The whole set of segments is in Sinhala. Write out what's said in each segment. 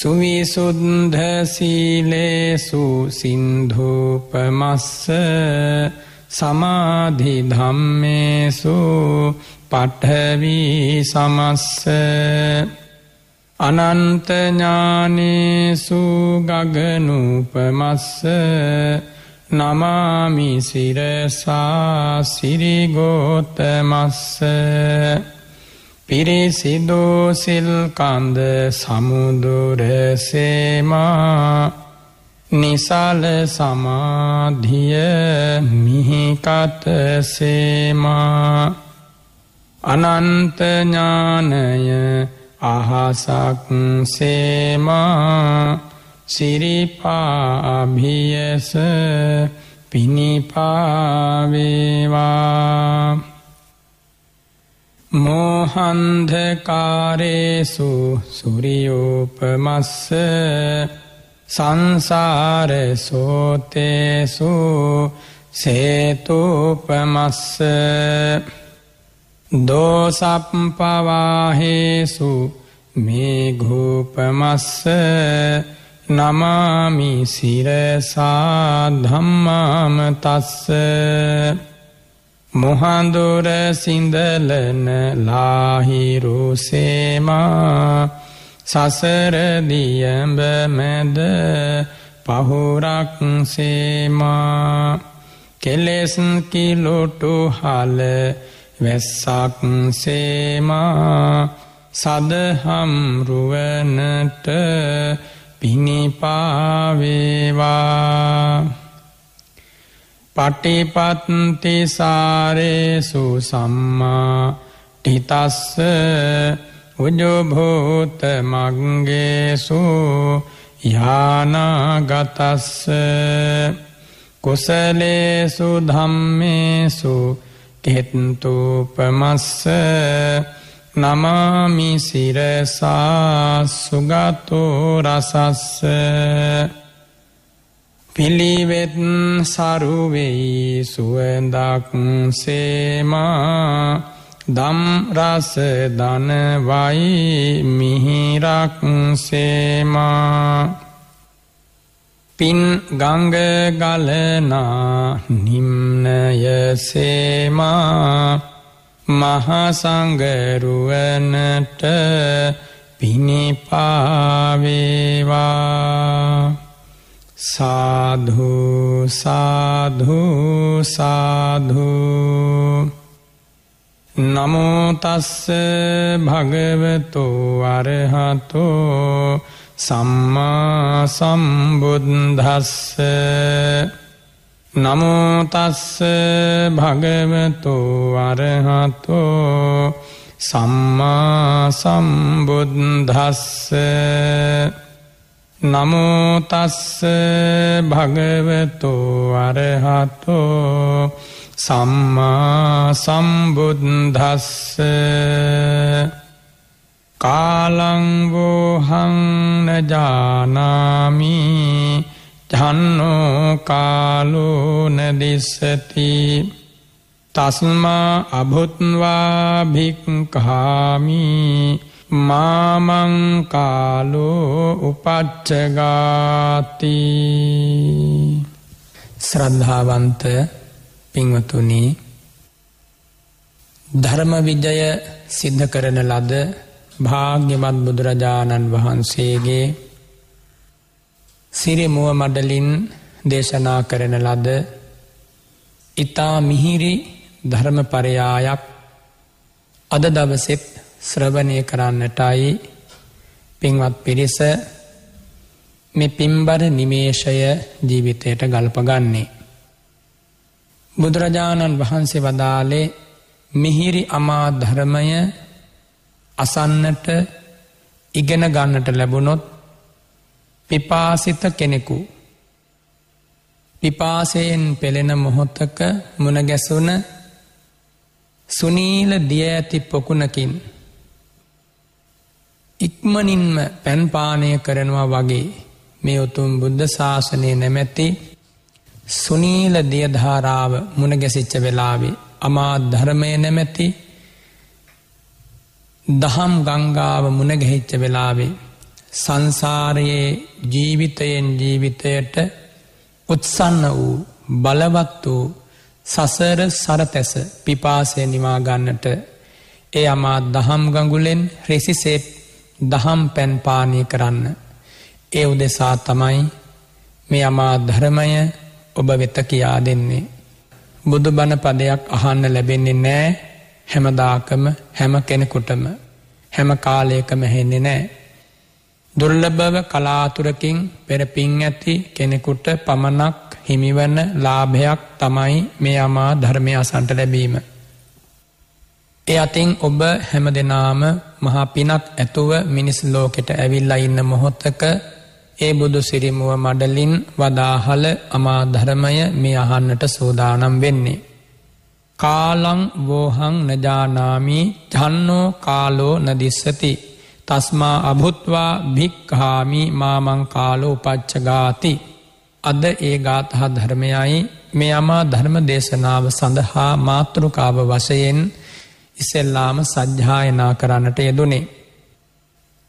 සුවිසුද්ධ සීලේසු සින්ධූපමස්ස සමාධි ධම්මේසු පට්ඨවී සමස්ස අනන්තඥානේසු ගගනුපමස්ස නමාමි සිරසා සිරිගෝතමස්ස පිරිසිදු සිල්කන්ද සමුදුරසේමා නිසාල සමාධිය මිහිකතසේමා අනන්තඥානය අහසක් සේමා සිරිපාභියස පිණිපාවේවා මෝහන්ධකාරේසු සුරියූපමස්ස සංසාර සෝතේසු සේතුපමස්ස දෝසප්පවාහේසු මේඝූපමස්ස නමාමි සිරසා ධම්මාම තස්ස මොහන්දුර සිින්දලන ලාහිරුසේමා සසරදියඹ මැද පහුරක් සේමා කෙලෙස්කිලොටු හල වැස්සක් සේමා සදහම් රුවනට පිණිපාවේවා පටිපත්තිසාරේසු සම්මා ටිතස්ස උජුභූත මංගේසු යානාගතස්ස කුසලේසු ධම්මේසු තෙත්තුූපමස්ස නමාමිසිරසා සුගතෝ රසස්ස පිළිවෙත් සරුවෙයි සුවදක් සේමා දම්රස දනවයි මිහිරක් සේමා පින් ගංගගලනා නිම්නය සේමා මහසංගරුවනට පිණිපාවේවා साधु साधु साधु නමෝතස්ස භගවතු අරහතෝ සම්මා සම්බුද්ධස්ස නමෝතස්ස භගවතු අරහතෝ සම්මා සම්බුද්ධස්ස නමුතස්ස භගවතු අරහතෝ සම්මා සම්බුද්ධස්ස කාලංවෝහංනජානාමි ජන්නෝ කාලුනදිස්සති තස්මා අභුත්වා භික්කාමී මාමංකාලෝ උපච්චගාති ශ්‍රද්ධාවන්ත පිංවතුනි ධර්මවිජය සිද්ධ කරන ලද භාග්‍යමත් බුදුරජාණන් වහන්සේගේ සිරිමුව මඩලින් දේශනා කරන ලද ඉතා මිහිරි ධර්මපරයායක් අද දවසෙත් ශ්‍රවණය කරන්නටයි පින්වත් පිරිස මේ පිම්බර නිමේෂය ජීවිතයට ගල්පගන්නේ. බුදුරජාණන් වහන්සේ වදාලේ මිහිරි අමාධරමය අසන්නට ඉගෙන ගන්නට ලැබුණොත් පිපාසිත කෙනෙකු පිපාසයෙන් පෙළෙන මොහොත්තක මුණගැසුන සුනීල දිය ඇති පොකුණකින් ඉක්මනින්ම පැන්පානය කරනවා වගේ මේ උතුම් බුද්ධ ශාසනය නැමැති සුනීල දියධාරාව මුණගැසිච්ච වෙලාවේ අමා ධර්මය නැමැති දහම් ගංගාව මුණගැහිච්ච වෙලාවේ සංසාරයේ ජීවිතයෙන් ජීවිතයට උත්සන්න වූ බලවත් වූ සසර සරතැස පිපාසය නිවාගන්නට ඒ අමා දහම් ගඟුලෙන් රෙසිසේට් දහම් පැන්පානය කරන්න. ඒ උදෙසා තමයි මේ අමා ධරමය ඔබ වෙත කියා දෙන්නේ. බුදු බණ පදයක් අහන්න ලැබෙන්නේ නෑ හැමදාකම හැම කෙනෙකුටම හැම කාලයකම හෙන්නේ නෑ. දුර්ලභව කලාතුරකින් පෙරපින් ඇති කෙනෙකුට පමණක් හිමිවන ලාභයක් තමයි මේ අමා ධර්මය අසන්ට ලැබීම. ඒ අතින් ඔබ හැම දෙනාම මහා පිනත් ඇතුව මිනිස් ලෝකෙට ඇවිල්ලා ඉන්න මොහොත්තක ඒ බුදු සිරිමුව මඩලින් වදාහල අමාධරමය මේ අහන්නට සූදානම් වෙන්නේ. කාලං වෝහං නජානාමි ජන්නෝ කාලෝ නදිස්සති තස්මා අභුත්වා භික්හාමි මාමං කාලෝ උපච්චගාති අද ඒ ගාතහා ධර්මයයි මේ අමා ධර්ම දේශනාව සඳහා මාතෘකාව වශයෙන් ඉස්සෙල්ලාම සජ්්‍යායනා කරන්නට යෙදුනේ.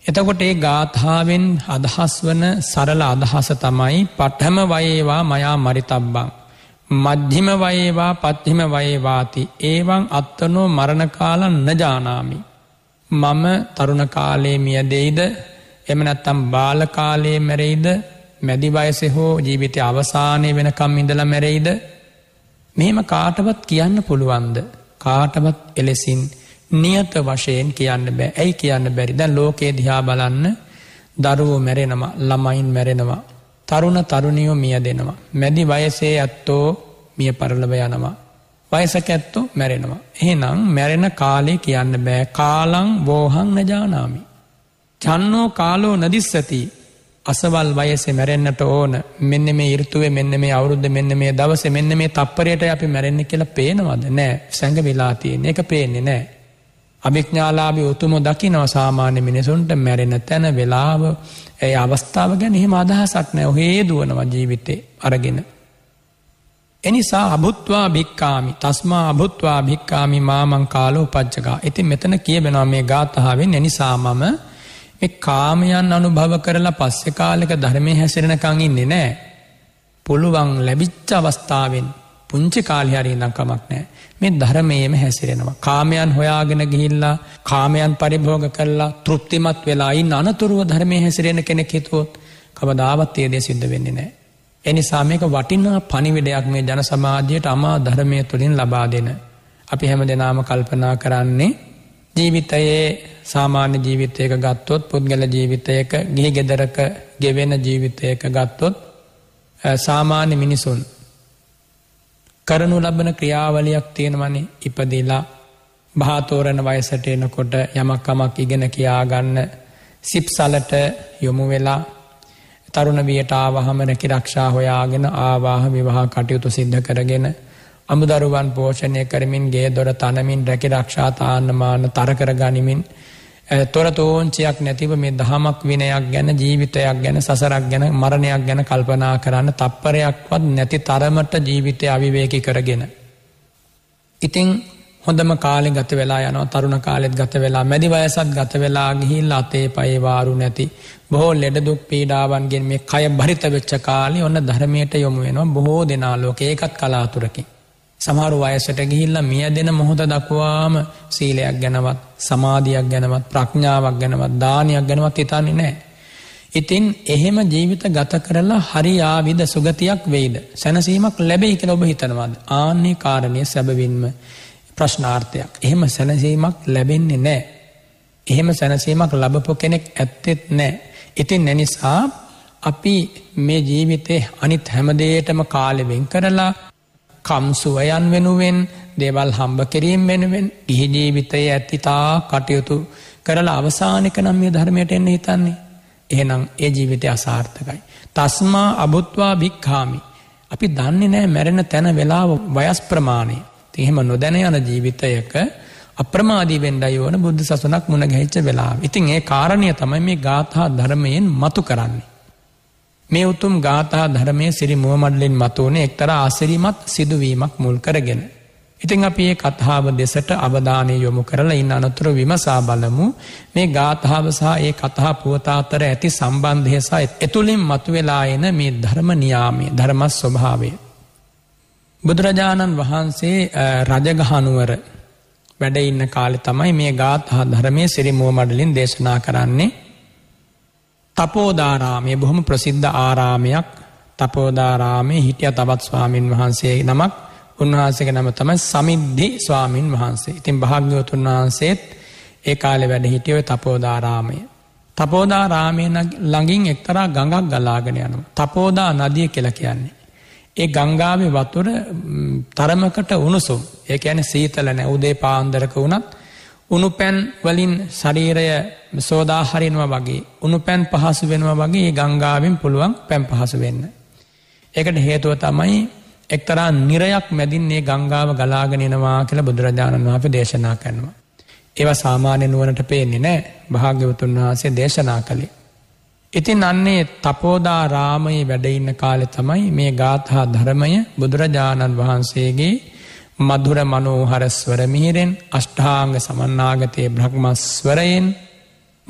එතකොට ඒ ගාථාවෙන් අදහස් වන සරල අදහස තමයි පටහම වයේවා මයා මරිතබ්බං. මධ්‍යම වයේවා පත්හිම වයේවාති ඒවන් අත්තනෝ මරණකාලන් නජානාමි. මම තරුණ කාලයේ මියදෙයිද එමනැත්තම් බාලකාලයේ මැරෙයිද මැදිවයසෙ හෝ ජීවිතය අවසානය වෙනකම් ඉඳල මැරෙයිද මෙම කාටවත් කියන්න පුළුවන්ද. කාටවත් එලෙසින් නියත වශයෙන් කියන්න බෑ ඇයි කියන්න බැරි දැන් ලෝකයේ දිහා බලන්න දරුවෝ මැරෙනවා ළමයින් මැරෙනවා තරුණ තරුණියෝ මිය දෙනවා මැදි වයසේ ඇත්තෝ මිය පරලබ යනවා වයසක ඇත්තෝ මැරෙනවා එහෙනම් මැරෙන කාලේ කියන්න බෑ කාලං වෝහං නජානාමි චන්නෝ කාලෝ නදිස්සති අසවල් වයසේ මැරෙන්න්නට ඕන මෙන්න මේ ඉරතුවේ මෙන්න මේ අවුරුද්ධ මෙන්න මේ දවස මෙන්න මේ තප්පරයට අපි මැරෙන්න්න කියලා පේනවද නෑ සැඟ වෙලාතියෙන් එක පේන්නේ නෑ. අභික්ඥාලාබි උතුම දකිනව සාමාන්‍ය මිනිසුන්ට මැරෙන තැන වෙලාව ඇය අවස්ථාව ගැන එහෙම අදහසක් නෑ හේ දුවනවා ජීවිතේ අරගෙන. එනිසා අබුත්වා භික්කාමි තස්මා අබුත්වා භික්කාමි මාමංකාලෝ පච්චකා ඉති මෙතන කියබෙනවා මේ ගාථාවෙන් එනිසා මම කාමයන් අනුභව කරලා පස්සෙ කාලක ධර්මය හැසිරෙනකංගින්නේ නෑ. පුළුවන් ලැබිච්ච අවස්ථාවෙන් පුංචි කාලිහරි නංකමක් නෑ මේ ධරමයම හැසිරෙනවා. කාමයන් හොයාගෙන ගිහිල්ලා කාමයන් පරිභෝග කරලා තෘප්තිමත් වෙලායින් අනතුරුව ධර්මය හැසිරෙන කෙනෙ හිතුවොත් කවදාවත් ඒදේ සිද්ධ වෙන්නේ නෑ. එනිසා මේක වටිනා පනිවිඩයක් මේ ජන සමාජයට අමා ධර්මය තුළින් ලබා දෙන. අපි හැම දෙනාම කල්පනා කරන්නේ ජීවිතයේ සාමාන්‍ය ජීවිතයක ගත්තොත් පුද්ගල ජීවිතයක ගිහි ගෙදරක ගෙවෙන ජීවිතයක ගත්තොත් සාමාන්‍ය මිනිසුන් කරනු ලබන ක්‍රියාවලයක් තියෙනවනි ඉපදිලා භාතෝරණ වයසට එනකොට යමක්කමක් ඉගෙන කියාගන්න සිප්සලට යොමු වෙලා තරුණ වියට ආවහම රැකි රක්ෂා හොයාගෙන ආවාහ විවාහ කටයුතු සිද්ධ කරගෙන අමුදරුවන් පෝෂණය කරමින් ගේ දොර තනමින් රැකි රක්ෂා තාන්නමාන තරකර ගනිමින් තොර තෝංචයක් නැතිව මේ දහමක් විනයක් ගැන ජීවිතයක් ගැන සසරක් ගැන මරණයක් ගැන කල්පනා කරන්න තප්පරයක්වත් නැති තරමට ජීවිතය අවිවේකි කරගෙන. ඉතිං හොඳම කාලෙ ගත වෙලා යනවා තරුණ කාලෙත් ගත වෙලා මැදි වයසත් ගත වෙලා ගිහිල් අතේ පයවාරු නැති. බොහෝ ලෙඩදුක් පීඩාවන්ගෙන් මේ කය භරිත වෙච්ච කාලි ඔන්න ධර්මයට යොමු වෙනවා බොහෝ දෙනාලෝක ඒකත් කලාතුරකින්. සමහරු වයසට ගිහිල්ල මිය දෙන මොහොත දක්වාම සීලයක් ගැනවත් සමාධයක් ගැනවත් ප්‍රඥාවක් ගැනවත් දානයක් ගැනවත් හිතන්නේ නෑ. ඉතින් එහෙම ජීවිත ගත කරලා හරියාවිද සුගතියක් වෙයිද. සැනසීමක් ලැබෙයි කෙන ඔබ හිතනවාද. ආන්‍ය කාරණය සැබවින්ම ප්‍රශ්නාර්ථයක්. එහෙම සැනසීමක් ලැබෙන්නේ නෑ. එහෙම සැනසීමක් ලබපු කෙනෙක් ඇත්තෙත් නෑ. ඉතින් නැනිසා අපි මේ ජීවිතේ අනිත් හැමදේටම කාලෙවෙන් කරලා කම්සුවයන් වෙනුවෙන් දේවල් හම්බ කිරීම් වෙනුවෙන් ගිහිජීවිතය ඇත්තිතා කටයුතු කරලා අවසානික නම් මේ ධර්මයට එන්න හිතන්නේ. එහෙනම් ඒ ජීවිතය අසාර්ථකයි. තස්මා අබුත්වා භික්කාමි. අපි දන්නේ නෑ මැරෙන තැන වෙලාව වයස් ප්‍රමාණය. තිහෙම නොදැන යන ජීවිතයක අප්‍රමාදී වෙන්ඩයි ඕන බුද්ධ සසනක් මුණ ගැහිච්ච වෙලා. ඉතින් ඒ කාරණය තමයි මේ ගාථහා ධර්මයෙන් මතු කරන්නේ. මේ උතුම් ගාථා ධර්මය සිරි මුවමඩලෙන් මතුවන එක්තර අසිරිමත් සිදුවීමක් මුල් කරගෙන. ඉතිං අපි ඒ කත්හාාව දෙසට අවධානය යොමු කරලා ඉන්න අනතුර විමසා බලමු මේ ගාථාව සහ ඒ කතා පුවතාතර ඇති සම්බන්ධය සහ එතුළින් මතුවෙලා එන මේ ධර්ම නියාමේ ධර්මස් ස්වභාවය. බුදුරජාණන් වහන්සේ රජගහනුවර වැඩඉන්න කාලෙ තමයි මේ ගාථහා ධර්මය සිරිමුව මඩලින් දේශනා කරන්නේ තපෝධාරාමය බොහොම ප්‍රසිද්ධ ආරාමයක් තපෝධාරාමය හිටිය තවත් ස්වාමීන් වහන්සේ නමක් උන්වහන්සේක නම තමයි සමිද්ධි ස්වාමීන් වහන්සේ ඉතින් භාග්‍යවතුන් වහන්සේත් ඒ කාලෙ වැඩ හිටියව තපෝධාරාමය. තපෝධාරාමය ළඟින් එක්තරා ගඟක් ගලාගෙන යනවා. තපෝදා නදිය කියල කියන්නේ. ඒ ගංගාමි වතුර තරමකට උණුසුම් ඒ ඇන සීතලන උදේ පාන්දරක වුණත් උණුපැන් වලින් ශරීරය සෝදා හරිනවා වගේ උණුපැන් පහසු වෙනවා වගේ ගංගාවෙන් පුළුවන් පැම් පහසු වෙන්න. ඒකට හේතුව තමයි එක්තරා නිරයක් මැදින් ඒ ගංගාව ගලාගෙනනවා කියලා බුදුරජාණන් වහන්සේ දේශනා කරනවා. ඒව සාමාන්‍ය නුවණට පේන්නේ නැහැ භාග්‍යවතුන් වහන්සේ දේශනා කළේ. ඉතින් අන්නේ තපෝදා රාමයේ වැඩ ඉන්න කාලේ තමයි මේ ගාථා ධර්මය බුදුරජාණන් වහන්සේගේ මధుර මනෝහරස්වර මිහිරෙන් අෂ්ඨාංග සමන්නාගතය බ්‍රහ්මස්වරයෙන්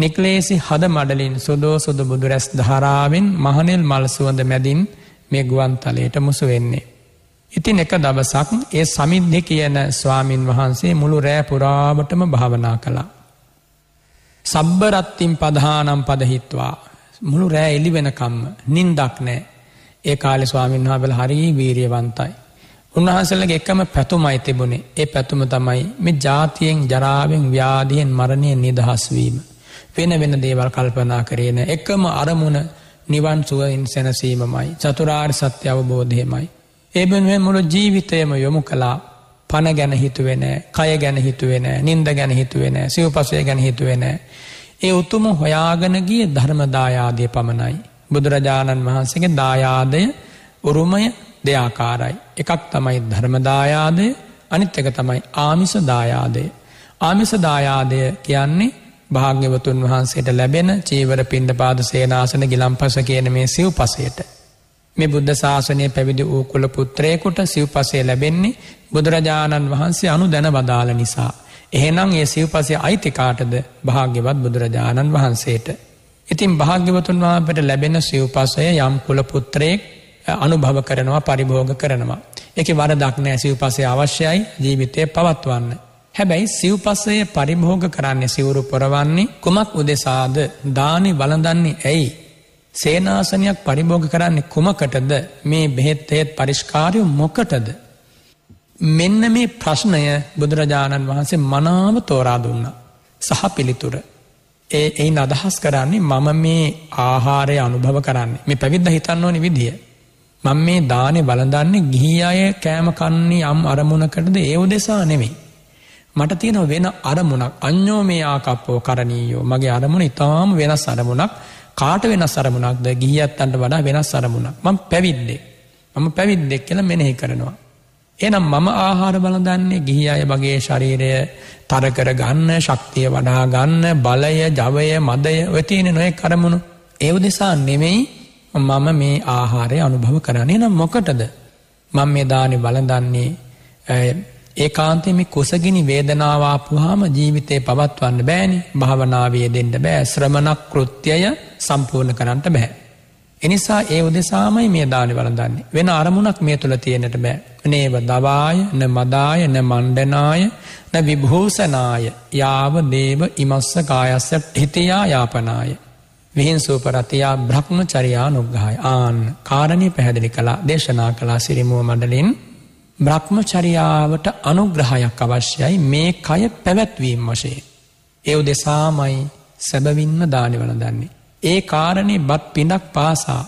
නික්ලේසි හද මඩලින් සුදෝ සුදු බුදුරැස් ධාරාවෙන් මහනෙල් මල්සුවඳ මැදින් මේ ගුවන්තලයට මුසු වෙන්නේ. ඉතින් එක දවසක් ඒ සමිද්ධි කියන ස්වාමීන් වහන්සේ මුළු රෑපුරාවටම භාවනා කළා. සබ්බරත්තිම් පදහානම් පදහිත්වා මුළු රෑ එලි වෙනකම්ම නින්දක් නෑ ඒ කාලෙ ස්වාමීන් වහබල හරී වීරියවන්තයි. උන්වහන්සල්ලගේ එකම පැතුමයි තිබුණේ ඒ පැතුම තමයි මෙ ජාතියෙන් ජරාවෙන් ව්‍යාධයෙන් මරණයෙන් නිදහස්වීම. වෙන වෙන දේවල් කල්පනා කරේන එකම අරමුණ නිවන් සුවයින් සැනසීමමයි චතුරාර් සත්‍ය අවබෝධයමයි. ඒබෙනුවෙන් මුළු ජීවිතයම යොමු කලා පණ ගැන හිතුවෙන කය ගැන හිතුවෙන නින්ද ගැන හිතුවෙන සිව්පසය ගැන හිතුවෙන. ඒ උතුම හොයාගෙනගිය ධර්මදායාදය පමණයි. බුදුරජාණන් වහන්සේගේ දායාදය උරුමය දෙයාකාරයි. එකක් තමයි ධර්මදායාදය අනිත් එක තමයි ආමිසදායාදය. ආමිසදායාදය කියන්නේ භාග්‍යවතුන් වහන්සේට ලැබෙන චීවර පින්ඩ පාද සේනාසන ගිලම්පස කියන මේ සිව් පසයට. මේ බුද්ධ ශාසනය පැවිදි වූ කුල පුත්‍රයකුට සිව් පසේ ලැබෙන්නේ බුදුරජාණන් වහන්සේ අනු දැන වදාල නිසා. එහෙනම් ඒ සිව් පසේ අයිතිකාටද භාග්‍යවත් බුදුරජාණන් වහන්සේට. ඉතින් භාග්‍යවතුන් වහන්පට ලැබෙන සිව් පසය යම් කුල පුත්‍රයෙක් අනුභව කරනවා පරිභෝග කරනවා. එක වර දක්නෑ සිව්පසේ අවශ්‍යයි ජීවිතය පවත්වන්න. හැබැයි සිව්පසය පරිභෝග කරන්නේ සිවුරු පොරවන්නේ කුමක් උදෙසාද දානි වලඳන්නේ ඇයි. සේනාසනයක් පරිභෝග කරන්නේ කුමකටද මේ බෙහෙත්තයත් පරිෂ්කාරය මොකටද. මෙන්න මේ ප්‍රශ්නය බුදුරජාණන් වහන්සේ මනාව තෝරා දුන්න සහ පිළිතුර. ඒ එයින් අදහස් කරන්නේ මම මේ ආහාරය අනුභව කරන්නේ මේ පැවිද්ද හිතන්න ඕනි විදිිය. මං මේ දානෙ බලඳන්නේ ගිහි අය කෑම කන්නේ යම් අරමුණකටද ඒ උදෙසා නෙමෙයි. මට තියෙන වෙන අරමුණක් අන්‍යෝ මේ ආකප්පෝ කරණීයෝ මගේ අරමුණ ඉතාම වෙනස් අරමුණක් කාට වෙනස් අරමුණක්ද ගිහියත්තන්ට වඩා වෙනස් අරමුණක් මං පැවිද්දෙක් මම පැවිද්දෙක් කියලා මෙනෙහි කරනවා. එනම් මම ආහාර බලදන්නේ ගිහි අය මගේ ශරීරය තරකර ගන්න ශක්තිය වඩා ගන්න බලය ජවය මදය වෙතියෙන නොය කරමුණු ඒව දෙසා නෙමෙයි මම මේ ආහාරය අනුභව කරන්නේ නම් මොකටද මං මේ දානෙ බලඳන්නේ ඒ කාන්තයම කුසගිනි වේදනාවාපුහාම ජීවිතය පවත්වන්න බෑනි භාවනාවේ දෙෙන්ට බෑ ශ්‍රමණක් කෘත්‍යය සම්පූර්ණ කරන්නට බෑ. එනිසා ඒ උදෙසාමයි මේ දානි වලදන්නේ වෙන අරමුණක් මේ තුළ තියෙනට බෑ නේව දවාය න මදාය න මණ්ඩනාය න විභූසනාය යාව දේව ඉමස්ස කායස්ස හිතයා යාපනාය විහින්සෝපරතයා බ්‍රහ්මචරයා නොග්ගහයි ආන් කාරණය පැහැදිලි කලා දේශනා කලා සිරිමුව මඩලින් බ්‍රහ්මචරියාවට අනුග්‍රහයක් අවශ්‍යයි මේ කය පැවැත්වීම් වශයෙන්. එව් දෙසාමයි සැබවින්ම දානවල දන්නේ. ඒ කාරණේ බත් පිඩක් පාසා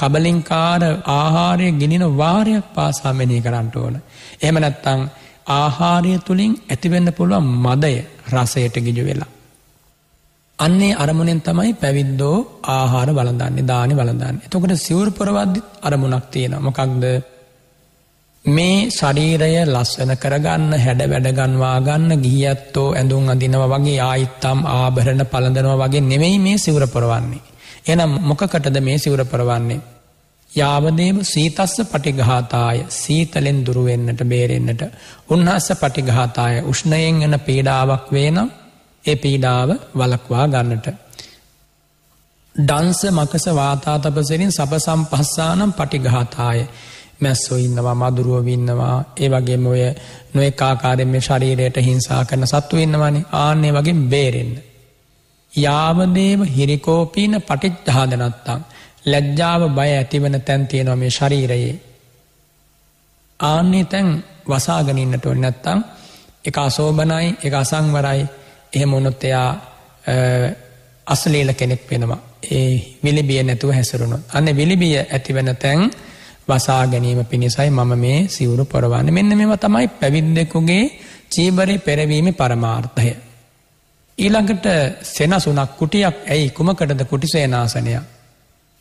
කබලින්කාර ආහාරය ගිනින වාරයක් පාසාමනී කරන්නට ඕන. එහමනැත්තං ආහාරය තුළින් ඇතිවෙන්න පුළුවන් මදය රසයට ගිජු වෙලා. අන්නේ අරමුණෙන් තමයි පැවිද්දෝ ආහාර වලඳන්නේ දානි වලඳන්න. එතකොට සිවුරුපරවද්දි අරමුණක් තියෙන මොකක්ද මේ ශරීරය ලස්සන කරගන්න හැඩ වැඩගන්වා ගන්න ගියත්තෝ ඇඳුම් අඳනව වගේ ආයිත්තම් ආභරණ පළඳනවා වගේ නෙමෙයි මේ සිවරපොරවන්නේ. එනම් මොකකටද මේ සිවරපරවන්නේ. යාවදේම සීතස්ස පටිගාතාය සීතලෙන් දුරුවෙන්නට බේරෙන්න්නට උන්හස්ස පටිගාතාය උෂ්ණයෙන් එන පීඩාවක් වේ නම් ඒ පීඩාව වලක්වා ගන්නට. ඩන්ස මකස වාතාතපසරින් සපසම් පස්සානම් පටිගාතාය. මැස්සෝ ඉන්නවා මදුරුව ඉන්නවා ඒ වගේම ඔය නොඒකාකාරෙන් මේ ශරීරයට හිංසා කරන සත්තු ඉන්නවානේ ආන්නේ වගේ බේරෙන්න්න. යාවදේව හිරිකෝපීන පටිච්ජාදනත්තං. ලැජ්ජාව බය ඇතිවන තැන් තියෙනවා මේ ශරීරයේ. ආන්නේ තැන් වසාගනින්නට ඔන්නැත්තං එක අසෝභනයි එක අසංවරයි එහෙම වුණොත් එයා අසලීල කෙනෙක් වෙනවා. ඒ විලිබිය නැතුව හැසරුණොත්. අන්න විලිබිය ඇතිවෙන තැන් වසා ගැනීම පිණිසයි මම මේ සිවුරු පොරවන්න මෙන්න මෙම තමයි පැවිද්දෙකුගේ චීබරි පෙරවීම පරමාර්ථය. ඊළඟට සෙනසුනක් කුටියක් ඇයි කුමකටද කුටි සේනාසනයක්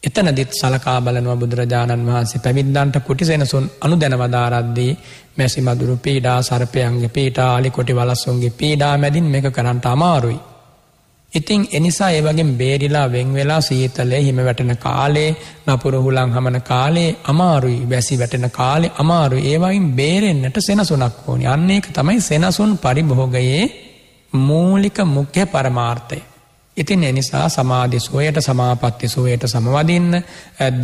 එතනදිත් සලකා බලනවා බුදුරජාණන් වහන්සේ පැවිද්දන්ට කුටිසෙනසුන් අනු දැනවදාරද්දී මැසි මදුරු පීඩා සරපයන්ගේ පීටාලි කොටි වලස්සුන්ගේ පීඩා මැදින් මේක කරන්නට අමාරුයි. ඉතිං එනිසා ඒවගේ බේරිලා වෙංවෙලා සීතලේ හිම වැටෙන කාලේ නපුරු හුලං හමන කාලේ අමාරුයි වැසි වැටෙන කාලේ අමාරු ඒවයින් බේරෙන්න්නට සෙනසුනක් ඕනි අන්නේ එක තමයි සෙනසුන් පරිභෝගයේ මූලික මුඛ්‍ය පරමාර්ථය. ඉතින් එනිසා සමාධි සෝයට සමාපත්ති සෝයට සමවදින්න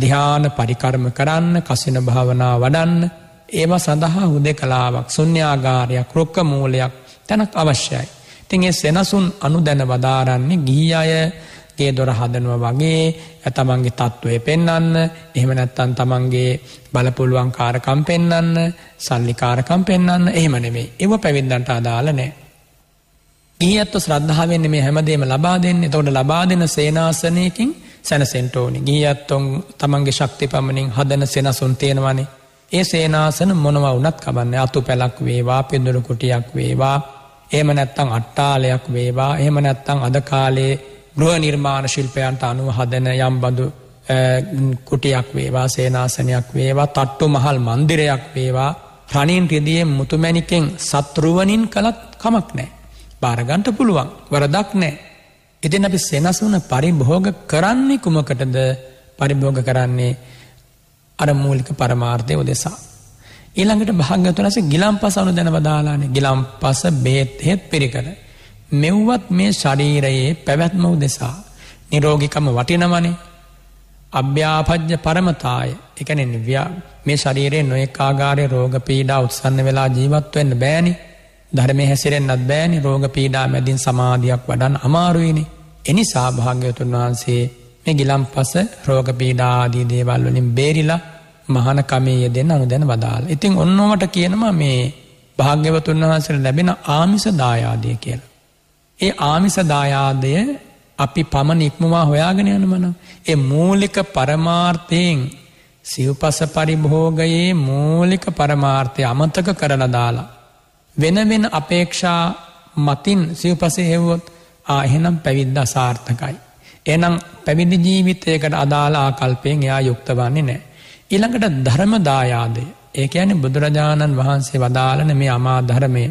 ධ්‍යාන පරිකර්ම කරන්න කසින භාවනා වඩන්න ඒම සඳහා හුදෙ කලාවක් සුන්්‍යාගාරයක් රොක්ක මූලයක් තැනක් අවශ්‍යයි. තින් ඒ සෙනසුන් අනු දැන වදාරන්නේ ගී අයගේ දොර හදනුව වගේ තමන්ගේ තත්ත්වය පෙන්නන්න එහෙම නැත්තන් තමන්ගේ බලපුළුවන් කාරකම් පෙන්න්න සල්ලිකාරකම් පෙන්න්න එහෙම නෙමේ ඒව පැවිද්දන්ට අදාලනෑ. ගීඇත්තු ශ්‍රද්ධාවෙන්න්න මේ හැමදේම ලබා දෙන්න තොට ලබා දෙන සේනාසනයකින් සැනසෙන්ටෝනි ගීඇත්තුන් තමන්ගේ ශක්ති පමණින් හදන සෙනසුන් තියෙනවනේ ඒ සේනාසන මොනව වනත් කබන්න අතු පැලක් වේවා පෙන්දුරු කුටියක් වේවා ඒම නැත්තං අට්ටාලයක් වේවා එහම නැත්තං අද කාලේ ගෘහ නිර්මාණ ශිල්පයන්ට අනුව හදන යම් බඳු කුටියක් වේවා සේනාසනයක් වේවා තට්ටු මහල් මන්දිරයක් වේවා ප්‍රණීන් රිදියෙන් මුතුමැනිකෙන් සත්රුවනින් කළත් කමක් නෑ පාරගන්ට පුළුවන් වරදක් නෑ. එතින් අපි සෙනස වන පරිභෝග කරන්නේ කුමකටද පරිභෝග කරන්නේ අර මූලික පරමාර්ථය උදෙසා. ඊළඟට භාග්‍යතුනස ගිලම් පස අනු දැන වදාලාන ගිලම් පස බේත් හෙත් පිරිකර. මෙව්වත් මේ ශරීරයේ පැවැත්ම උදෙසා. නිරෝගිකම වටිනවනේ අභ්‍යාපජ්්‍ය පරමතාය එකන මේ ශරීරයේ නොයෙක් ආගාරය රෝග පීඩා උත්සන්න වෙලා ජීවත් වෙන්න බෑනිි ධර්මය හැසිරෙන්න්නත් බෑනි රෝග පීඩා මැදින් සමාධයක් වඩන් අමාරුවනි. එනි සාභාග්‍යතුන් වහන්සේ මේ ගිලම් පස රෝගපීඩාදී දේවල් වලින් බේරිලා මහන කමේය දෙන්න අනු දැන වදාල්. ඉතිං ඔන්නොවට කියනම මේ භාග්‍යවතුන් වහන්සට ලැබෙන ආමිස දායාදය කියල. ඒ ආමිස දායාදය අපි පමණ ඉක්මවා හොයාගෙන යනමන. ඒ මූලික පරමාර්ථයෙන් සිව්පස පරිභෝගයේ මූලික පරමාර්ථය අමතක කරලදාලා. වෙන වෙන අපේක්ෂා මතින් සිව්පසේ හෙව්වොත් ආහෙනම් පැවිද්ද සාර්ථකයි. එනම් පැවිදි ජීවිතයකට අදාලා කල්පයෙන් එයා යුක්තවන්නේ නෑ. ඉළඟට ධර්මදායාදය ඒක ඇනි බුදුරජාණන් වහන්සේ වදාලන මේ අමාධරමය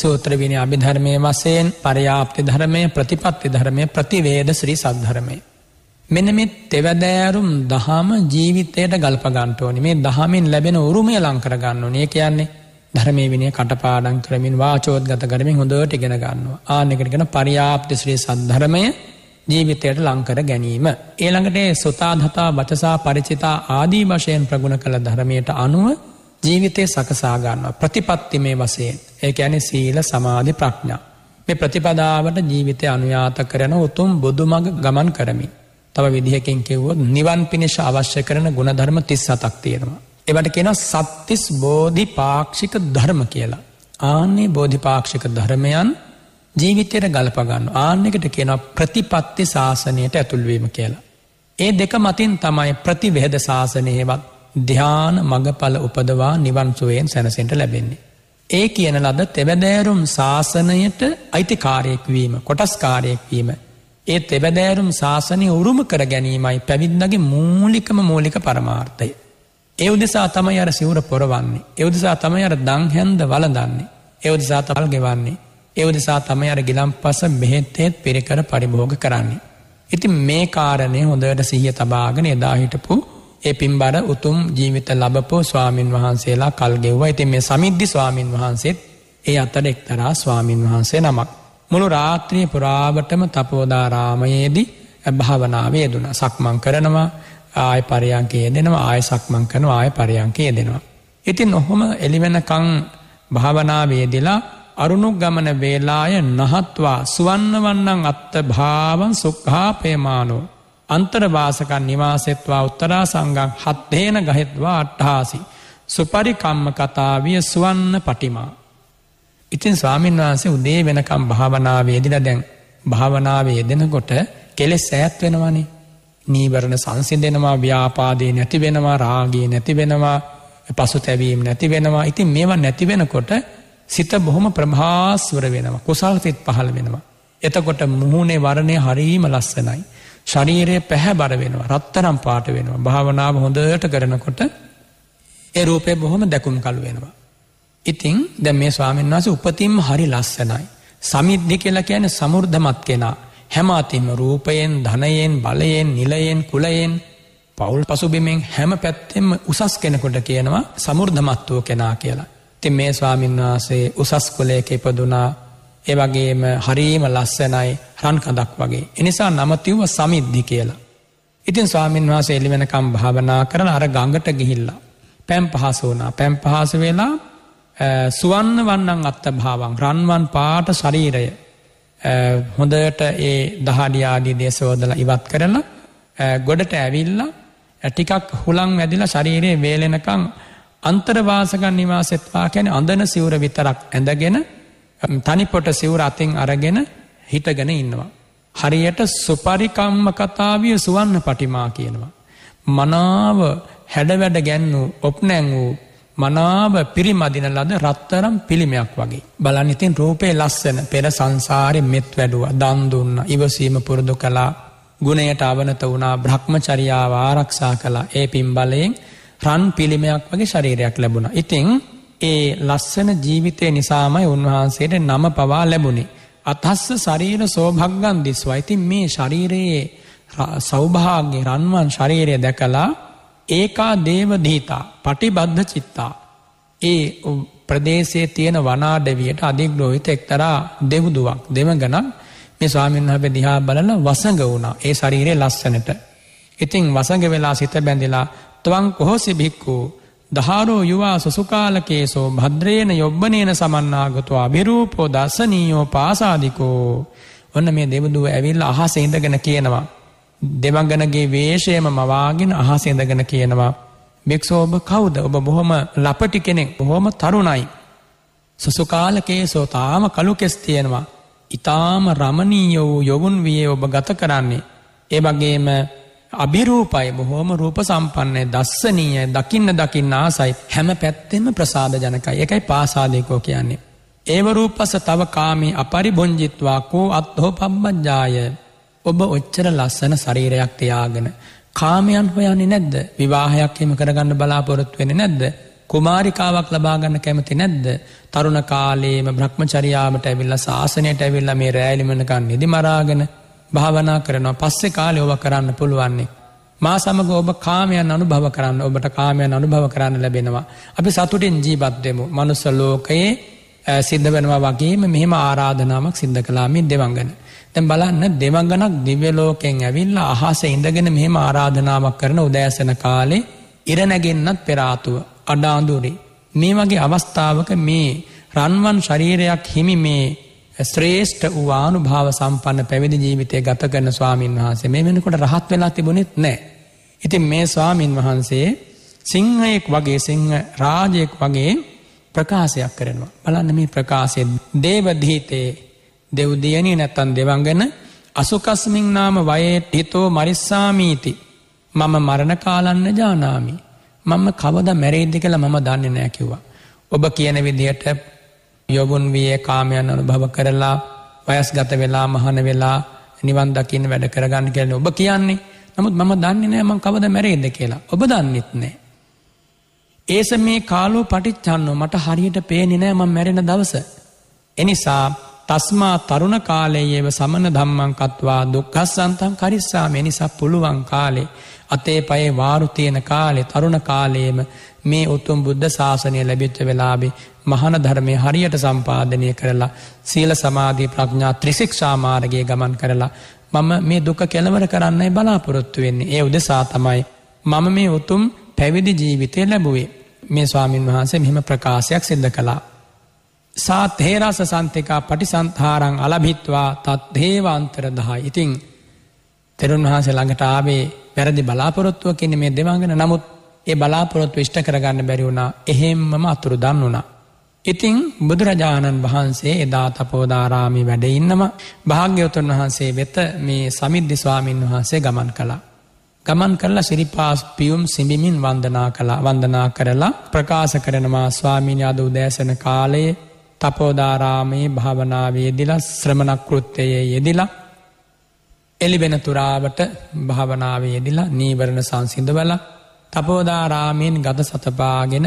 සූත්‍රවිනි අභිධර්මය වසයෙන් පරයාප්ති ධර්මය ප්‍රතිපත්ති ධර්මය ප්‍රතිවේද ශ්‍රී සද්ධරමය. මෙන මේ තෙවදෑරුම් දහම ජීවිතයට ගල්පගන්ටඕනි මේ දහමින් ලැබෙන උරුමය ලංකරගන්න ඕනේ කියන්නේ ධර්මය විනය කටපාඩන් කරමින් වාචෝත් ගත කරමින් හොඳට ගෙන ගන්නවා ආනෙකටගෙන පරියාප්තිශ්‍රී සද්ධරමය ජීවිතයට ලංකර ගැනීම. ඒළඟට සුතාධතා වචසා පරිචිතා ආදී වශයෙන් ප්‍රගුණ කළ ධරමයට අනුව ජීවිතය සකසාගන්නවා ප්‍රතිපත්ති මේ වසයෙන් ඒ ඇනි සීල සමාධි ප්‍රඥා. මේ ප්‍රතිපදාවට ජීවිතය අනුයාත කරන උතුම් බුදුමඟ ගමන් කරමින්. තව විදිහකින් කිව්වොත් නිවන් පිනිශ අවශ්‍ය කරන ගුණධර්ම තිස් සතක් තියෙනවා. එවට කෙන සත්තිස් බෝධි පාක්ෂික ධර්ම කියලා. ආන්නේ බෝධිපාක්ෂික ධර්මයන් ජීවිතයට ගලපගන්න ආන්නෙකට කියන ප්‍රතිපත්ති ශාසනයට ඇතුල්වීම කියලා. ඒ දෙක මතින් තමයි ප්‍රතිවේද ශාසනයවත් ධ්‍යාන මඟඵල උපදවා නිවන්සුවයෙන් සැනසෙන්ට ලැබෙන්නේ. ඒ කියන ලද තෙබදෑරුම් ශාසනයට අයිතිකාරයෙක් වීම කොටස්කාරයෙක් වීම. ඒ තෙබදෑරුම් ශාසනය උරුම කර ගැනීමයි පැවිද්දගේ මූලිකම මූලික පරමාර්ථය. එව්දෙසා තමයි අර සිවුර පොරවන්නේ එව්දෙසා තමයි අර දංහැන්ද වලදන්නේ එව්දෙසා තල් ගෙවන්නේ එව්දෙසා තමයි අර ගිලම් පස මෙහෙත්තේත් පෙරකර පරිභෝග කරන්නේ. ඉති මේ කාරණය හොඳට සිහිය තබාගෙන එදාහිටපු ඒ පින්බර උතුම් ජීවිත ලබපෝ ස්වාමීන් වහන්සේලා කල්ගෙව්වා ඇති මේ සමිද්ධි ස්වාමීන් වහන්සේත් ඒ අතට එක්තරා ස්වාමීන් වහන්සේ නමක්. මුළු රාත්‍රිය පුරාවටම තපෝදාරාමයේදී භාවනාවේ දුන සක්මං කරනවා ආය පරයන්කය දෙනවා ආය සක්මං කන ආය පරයන්කය දෙනවා. ඉතින් ඔහොම එළිවෙනකං භාවනාවේදලා අරුණුගමන වේලාය නහත්වා සුවන්න වන්නන් අත්ත භාවන් සුක්හාපේමානෝ. අන්තරවාසකන් නිවාසෙත්වා උත්තරා සංගක් හත්තේන ගහෙත්වා අට්හාසි. සුපරිකම්ම කතාවිය සුවන්න පටිමා. ඉතින් ස්වාමීන් වහන්සේ උදේ වෙනකම් භාවනාවේදිල දැන් භාවනාවේ දෙනකොට කෙලෙස් සෑත් වෙනවනේ නීවරණ සංසිඳෙනවා ව්‍යාපාදේ නැති වෙනවා රාගේ නැති වෙනවා පසු තැවීම් නැති වෙනවා ඉතින් මේවා නැති වෙනකොට සිත බොහොම ප්‍රභාස්වර වෙනවා කුසල් සිත් පහළ වෙනවා. එතකොට මුහුණේ වරණය හරීම ලස්සනයි. ශරීරය පැහැබර වෙනවා රත්තරම් පාට වෙනවා භාවනාව හොඳට කරනකොට ඒ රූපය බොහොම දැකුම් කළු වෙනවා. ඉතිං දැ මේ ස්වාමෙන් වස උපතින්ම හරි ලස්සනයි. සමිද්ධි කියලා කියන සමුෘද්ධමත් කෙනා හැම අතිම රූපයෙන් ධනයෙන් බලයෙන් නිලයෙන් කුලයෙන් පවුල් පසුබිමෙන් හැම පැත්තෙම උසස් කෙනකොට කියනවා සමුර්ධමත්වෝ කෙනා කියලා. ති මේ ස්වාමින්වහන්සේ උසස් කොලයක ඉපදුනා ඒවගේම හරීම ලස්සනයි රන්කඳක් වගේ. එනිසා නමතිව්ව සමිද්ධි කියලා. ඉතින් ස්වාමින්වහන්සේ එලිවෙනකම් භාවනා කරන අර ගංගට ගිහිල්ලා. පැම් පහස වනා පැම් පහස වෙලා සුවන්න වන්නන් අත්ත භාවන් රන්වන් පාට ශරීරය හොඳට ඒ දහඩි ආදී දේශෝදල ඉවත් කරලා ගොඩට ඇවිල්ලා ඇටිකක් හුළං වැදිලා ශරීරයේ වේලෙනකං අන්තර්වාසකන් නිවාසෙත්වා කැන අඳන සිවර විතරක් ඇඳගෙන තනිපොට සිවර අතින් අරගෙන හිටගෙන ඉන්නවා. හරියට සුපරිකම්ම කතාවිය සුවන්න පටිමා කියනවා. මනාව හැඩවැඩ ගැන්නූ ඔප්නැං වූ මනාව පිරිමදින ලද රත්තරම් පිළිමයක් වගේ. බලනිතින් රූපේ ලස්සන පෙර සංසාරය මෙත් වැඩුව දන්දුන්න ඉවසීම පුරුදු කලා ගුණයට අවනත වුණා බ්‍රහ්ම චරියාව ආරක්ෂා කලා ඒ පින් බලයෙන් රන් පිළිමයක් වගේ ශරීරයක් ලැබුණ. ඉතිං ඒ ලස්සන ජීවිතය නිසාමයි උන්වහන්සේට නම පවා ලැබුණේ. අතස්ස ශරීර සෝභක්ගන් දිස්වා. ඉතින් මේ ශරීරයේ සෞභාගේ රන්වන් ශරීරය දැකලා ඒකා දේවදීතා පටිබද්ධ චිත්තා ඒ ප්‍රදේශයේ තියෙන වනාඩැවියට අධිග්‍රෝහිත එක්තරා දෙවුදුවක් දෙමගනම් මේ ස්වාමීන් වහ දිහා බලන වසඟ වුණා ඒ ශරීරයේ ලස්සනට. ඉතිං වසඟ වෙලා සිත බැඳිලා තුවන් කොහොසි භික්කූ දහාරෝ යුවා සුසුකාලකේසෝ භද්‍රයන යොබ්බනයන සමන්නාගතුව අභිරූපෝ දසනීයෝ පාසාධිකෝ ඔන්න මේ දෙබුදුව ඇවිල්ල අහස ඉඳගෙන කියනවා. දෙවගනගේ වේශයම මවාගෙන් අහසේඳගෙන කියනවා. භික්ෂෝභ කවුද ඔබ බොහොම ලපටි කෙනෙක් බොහොම තරුණයි. සුසුකාලකේ සෝතාම කළු කෙස් තියෙනවා. ඉතාම රමණීය වූ යොවුන් විය ඔබ ගත කරන්නේ. ඒවගේම අභිරූපයි බොහෝම රූප සම්පන්නය දස්සනීය දකින්න දකින්න ආසයි හැම පැත්තෙම ප්‍රසාද ජනකයි එකයි පාසාදයකෝ කියන්නේ. ඒවරූපස තව කාමි අපරි බොංජිත්වාකෝ අත්හෝ පබ්බජ්ජාය ඔබ ඔච්චර ලස්සන ශරීරයක් තියාගෙන කාමයන් හොයන්නේ නැද්ද විවාහයක් හෙම කරගන්න බලාපොරොත් වෙන නැද්ද කුමාරිකාවක් ලබාගන්න කැමති නැද්ද තරුණ කාලේම බ්‍රහ්මචරියාවට ඇවිල්ල ශාසනයට ඇවිල්ල මේ රෑලිමනකන් නිදි මරාගෙන භාවනා කරනවා පස්සෙ කාලේ ඔබ කරන්න පුළුවන්නේ මා සමග ඔබ කාමයන් අනු භව කරන්න ඔබට කාමයන් අනු භව කරන්න ලැබෙනවා අපි සතුටින් ජීබත්වෙමු මනුස්ස ලෝකයේ සිද්ධ වෙනවා වගේම මෙහෙම ආරාධනාවක් සිද්ධ කලාමින් දෙවංගන තැන් බලන්න දෙවගනක් දිවලෝකෙන් ඇවිල්ලා අහස ඉඳගෙන මෙහෙම ආරාධනාවක් කරන උදෑසන කාලේ ඉරනැගෙන්න්නත් පෙරාතුව අඩාඳුරේ. මේ වගේ අවස්ථාවක මේ රන්වන් ශරීරයක් හිමි මේ ස්ත්‍රේෂ්ඨ වූවානු භාව සම්පන්න පැවිදි ජීවිතය ගත කරන ස්වාමීන් වහන්සේ මේ වෙනකොට රහත් වෙලා තිබුණෙත් නෑ. ඉතින් මේ ස්වාමීන් වහන්සේ සිංහයෙක් වගේ සිංහ රාජයෙක් වගේ ප්‍රකාශයක් කරනවා. බලන්න මේ ප්‍රකාශය දේවදීතයේ දෙව්දියණිය නැත්තන් දෙවංගන අසුකස්මින් නාම වයේ හිතෝ මරිස්සාමීති මම මරණ කාලන්න ජානාමි මම කවද මැරේද්දි කියලා මම දන්නේ නෑ කිව්වා ඔබ කියන විදිහට යොබුන් වියේ කාමයන් අනුභව කරලා වයස්ගත වෙලා මහන වෙලා නිවන් දකින්න වැඩ කරගන්න කියලා ඔබ කියන්නේ නමුත් මම දන්නේ නෑ මං කවද මැරේද කියලා ඔබ දන්නෙත් නෑ ඒස මේ කාලෝ පටිච්චන්නෝ මට හරියට පේනෙ නෑ මං මැරෙන දවස එනිසා තස්මා තරුණ කාලයේව සමන ධම්මං කත්වා දුක්ගස්සන්තන් කරිස්සා මෙනිසා පුළුවන් කාලේ අතේ පයේ වාරු තියෙන කාලේ තරුණ කාලයේම මේ උතුම් බුද්ධ ශාසනය ලැබිච්ච වෙලාබේ මහන ධර්මය හරියට සම්පාධනය කරලා සීල සමාධී ප්‍රඥා ත්‍රිසික්ෂා මාර්ගයේ ගමන් කරලා මම මේ දුක කෙලවර කරන්නයි බලාපොරොත්තු වෙන්නේ ඒ උදෙසා තමයි මම මේ උතුම් පැවිදි ජීවිතය ලැබුවේ මේ ස්වාමීන් වහන්සේ මෙහෙම ප්‍රකාශයක් සිද්ධ කලා සා තේරස සන්තිකා පටිසන්තාරං අලභිත්වා තත් දේවන්තරදහා ඉතිං තෙරුන් වහන්සේ ළඟට ආවේ වැරදි බලාපොරොත්තුව කෙනෙ මේ දෙවංගෙන නමුත් ඒ බලාපොරොත්තු විෂ්ට කරගන්න බැරිවුණා එහෙම්මම අතුරු දන් වුණා. ඉතිං බුදුරජාණන් වහන්සේ එදා තපෝධාරාමි වැඩඉන්නම භාග්‍යවතුන් වහන්සේ වෙත මේ සමිද්ධිස්වාමීන් වහන්සේ ගමන් කලා. ගමන් කරලා සිරිපාස් පියුම් සිඹිමින් වන්දනා කලා වන්දනා කරලා ප්‍රකාශ කරනවා ස්වාමීනයාද උදෑසන කාලයේ තපෝධාරාමයේ භාවනාවේ දිලා ශ්‍රමණකෘත්තයේ යෙදිලා එලිබෙන තුරාවට භාවනාවේ යෙදිලා නීවරණ සංසිඳවල තපෝධාරාමයෙන් ගත සතපාගෙන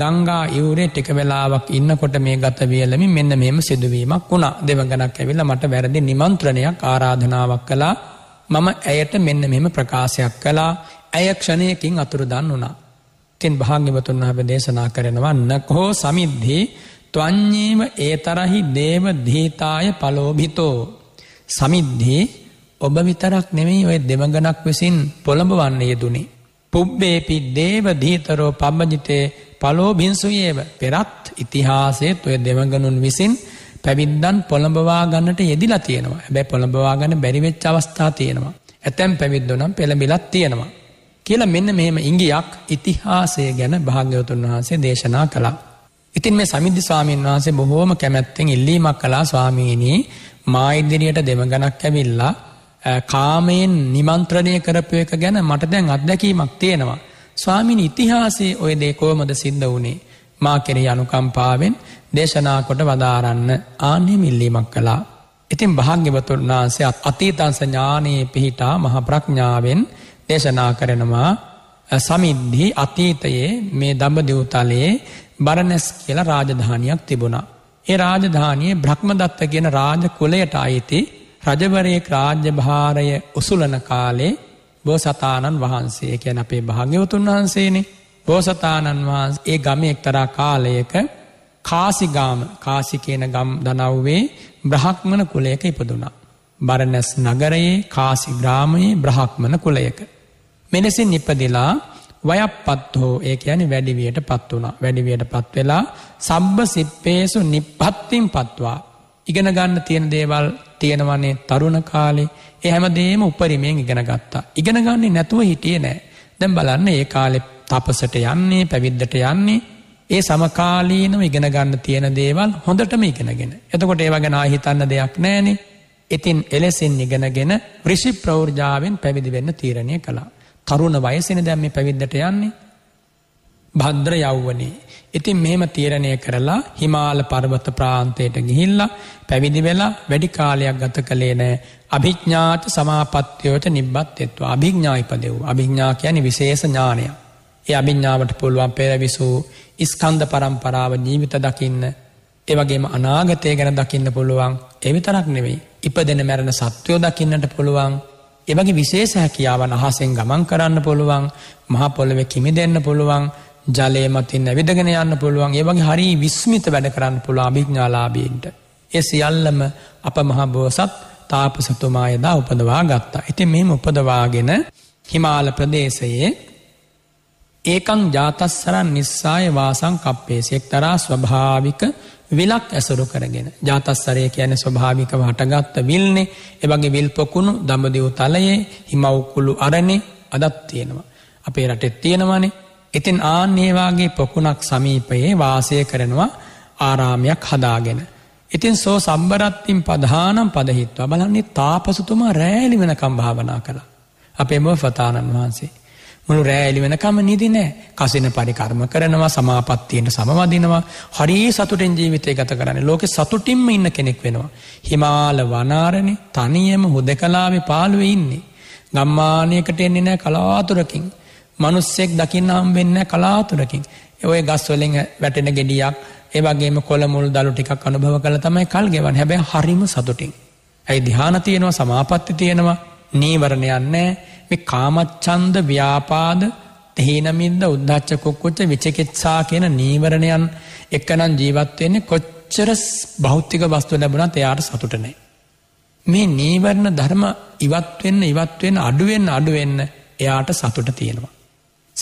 ගංගා ඉවරේ ටික වෙලාවක් ඉන්නකොට මේ ගත වියලමි මෙන්න මෙම සිදුවීමක් වුණා දෙවගනක් ඇවිල්ල මට වැරදි නිමන්ත්‍රණයක් ආරාධනාවක් කළා මම ඇයට මෙන්න මෙම ප්‍රකාශයක් කලා ඇය ක්ෂණයකින් අතුරුදන් වුණා. තින් භාග්‍යවතුන් අප දේශනා කරනවා නකෝ සමිද්ධී ත්වං්ඥීම ඒ තරහි දේව ධීතාය පලෝභිතෝ සමිද්ධී ඔබ විතරක් නෙමෙයි ඔය දෙමගනක් විසින් පොළඹවන්න යෙදුනේ. පුබ්බේපි දේව ධීතරෝ පබ්බජිතේ පලෝභින්සුයේව පෙරත් ඉතිහාසයත් ඔය දෙමගනුන් විසින් පැවිද්දන් පොළඹවා ගන්නට යෙදිලා තියෙනවා හැබැ පොළඹවා ගන්න බැරිවෙච් අවස්ථා තියෙනවා. ඇතැම් පැවිද්දනම් පෙළඹිලත් තියෙනවා. කියලා මෙන්න මෙහෙම ඉංගියක් ඉතිහාසය ගැන භාග්‍යවතුන් වහන්සේ දේශනා කළා. ඉතින් මේ සමිද්ධි ස්වාමීන් වහන්සේ බොහෝම කැමැත්තෙන් ඉල්ලීමක් කලා ස්වාමීනී මායිදිරියට දෙමගනක් ඇවිල්ලා කාමයෙන් නිමන්ත්‍රණය කරපු එක ගැන මට දැන් අත්දැකීමක් තියෙනවා. ස්වාමිනි ඉතිහාසේ ඔය දේකෝමද සිද්ධ වුණේ. මා කෙරෙ අනුකම්පාවෙන් දේශනාකොට වදාරන්න ආන්‍ය මිල්ලීමක් කලා. ඉතින් භාග්‍යවතුන් වහන්සේ අතීතංස ඥානයේ පිහිටා මහ ප්‍රඥාවෙන් දේශනා කරනවා සමිද්ධි අතීතයේ මේ දඹදිව්තලයේ බරණැස් කියලා රාජධානයක් තිබුණා. ඒ රාජධානයේ බ්‍රහ්මදත්ත ගෙන රාජ කුලයට අයිති රජවරයෙක් රාජ්‍යභාරය උසුලන කාලේ බෝසතාණන් වහන්සේ කියන අපේ භාග්‍යවතුන් වහන්සේනේ බෝසතාණන් වහන්ස ඒ ගම එක්තරා කාලයක කාසිගාම කාසි කියන ගම් දනව්වේ බ්‍රහක්්මන කුලයක ඉපදුනා. බරණැස් නගරයේ කාසිග්‍රාමයේ බ්‍රහක්්මන කුලයක. මෙලෙසින් නිපදිලා වයප්පත් හෝ ඒ යනි වැඩිවියට පත් වුණ වැඩිවියට පත් වෙලා සබ්බ සිප්පේසු නිප්පත්තිම් පත්වා. ඉගෙන ගන්න තියෙන දේවල් තියෙනවන්නේ තරුණ කාලේ ඒ හැමදේම උපරිමයෙන් ඉගෙන ගත්තා. ඉගෙන ගන්නේ නැතුව හිටියේ නෑ. දැන් බලන්න ඒ කාලෙ තපසට යන්නේ පැවිද්දට යන්නේ ඒ සමකාලීනව ඉගෙන ගන්න තියෙන දේවල් හොඳටම ඉගෙනගෙන. එතකොට ඒව ගැන හිතන්න දෙයක් නෑනේ. ඉතින් එලෙසින් ඉගෙනගෙන රිසි ප්‍රෞර්ජාවෙන් පැවිදි වෙන්න තීරණය කළා. තරුණ වයසෙන දැම් මේ පැවිද්දට යන්නේ. භද්‍ර යව්වනේ. ඉතින් මෙහෙම තීරණය කරලා හිමාල පර්වත ප්‍රාන්තයට ගිහිල්ලා පැවිදි වෙලා වැඩි කාලයක් ගත කළේ නෑ අභිඥ්ඥාත සමාපත්්‍යයට නිබ්බත් එත්ව අභිඥ්ඥායිපදෙව් අභිඥා කියන විශේෂ ඥානය. ඒ අභිඥ්ඥාවට පුළුවන් පෙරවිසූ ඉස්කන්ධ පරම්පරාව ජීවිත දකින්න ඒවගේම අනාගතය ගැන දකින්න පුළුවන් එවිතරක් නෙවෙයි ඉපදෙන මැරණ සත්‍යයෝ දකින්නට පුළුවන් එවගේ විශේෂ හැකියාවන් අහසෙන් ගමන් කරන්න පුළුවන් මහපොළොව කිමි දෙන්න පුළුවන් ජලය මතින් ඇවිදගෙන යන්න පුළුවන් ඒවගේ හරි විස්මිත වැඩ කරන්න පුළුව අභිඥාලාබීන්ට. ඒ සියල්ලම අප මහබෝසත් තාපසතුමා එදා උපදවා ගත්තා. ඉතින් මෙම උපදවාගෙන හිමාල ප්‍රදේශයේ ඒකං ජාතස්සරන් නිස්සාය වාසං කප්පේ සෙක්තරා ස්වභාවික විලක් ඇසුරු කරගෙන ජාතස්සරය කියන ස්වභාවිකව හටගත්ත විල්නේ එබගේ විල් පොකුණු දඹදිව් තලයේ හිමවකුළු අරණේ අදත් තියෙනවා. අපේ රටෙත් තියෙනවනේ ඉතින් ආන්නේවාගේ පොකුණක් සමීපයේ වාසය කරනවා ආරාමයක් හදාගෙන. ඉතින් සෝ සම්බරත්තිම් පධානම් පදහිත්වා බලන්නේ තාපසුතුමා රෑලි වෙනකම් භාවනා කළ. අපේම ෆතාණන් වහන්සේ. මුළු රෑලි වෙනකම නිදි නෑ කසින පරිකර්ම කරනවා සමාපත්තියට සමවදිනවා හරී සතුටෙන් ජීවිතය ගත කරන්න ලෝකෙ සතුටින්ම ඉන්න කෙනෙක් වෙනවා. හිමාල වනාරණ තනියම හොද කලාවෙ පාලුව ඉන්නේ. ගම්මානයකට එන්නේ නෑ කලාතුරකින්. මනුස්සෙක් දකින්නම් වෙන්න කලාතුරකින්. ඔය ගස්වලින් වැටෙන ගෙඩියක් ඒවගේම කොළමුල් දළු ටිකක් අනුභව කළ තමයි කල් ගෙවන් හැබැ හරිම සතුටින්. ඇයි දිහාන තියෙනවා සමාපත්ති තියෙනවා නීවරණයන්නෑ මේ කාමච්ඡන්ද ව්‍යාපාද තේනමින්ද උද්දච්ච කුක්කුච්ච විචිකිච්ඡා කියන නීවරණයන් එක්කනම් ජීවත් වෙන්නේ කොච්චර භෞතික වස්තු ලැබුණත් එයාට සතුට නැහැ. මේ නීවරණ ධර්ම ඉවත් වෙන්න ඉවත් වෙන්න අඩු වෙන්න අඩු වෙන්න එයාට සතුට තියෙනවා.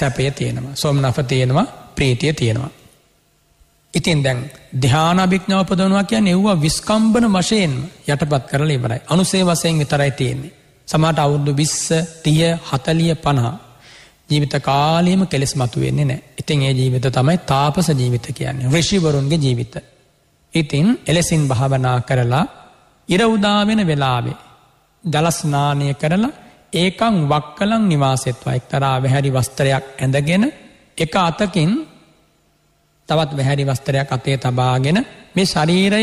සැපය තියෙනවා. සොම්නස තියෙනවා, ප්‍රීතිය තියෙනවා. ඉතින් දැන් ධානාභිඥාව උපදවනවා කියන්නේ ඒවා විස්කම්බන වශයෙන් යටපත් කරලා ඉවරයි. අනුසේ වශයෙන් විතරයි තියෙන්නේ. සමට අවුරුදු බිස්ස තිය හතලිය පණහා ජීවිත කාලයම කෙලෙස් මතු වෙන්නේ නෑ ඉතින් ඒ ජීවිත තමයි තාපස ජීවිත කියන්නේ ෘෂිවරුන්ගේ ජීවිත. ඉතින් එලෙසින් භාවනා කරලා ඉරවුදාවෙන වෙලාවේ ජලස්නානය කරලා ඒකං වක්කලං නිවාසෙත්වා එක්තරා වැහැරි වස්තරයක් ඇඳගෙන එක අතකින් තවත් වැහැරි වස්තරයක් අතේ තබාගෙන මේ ශරීරය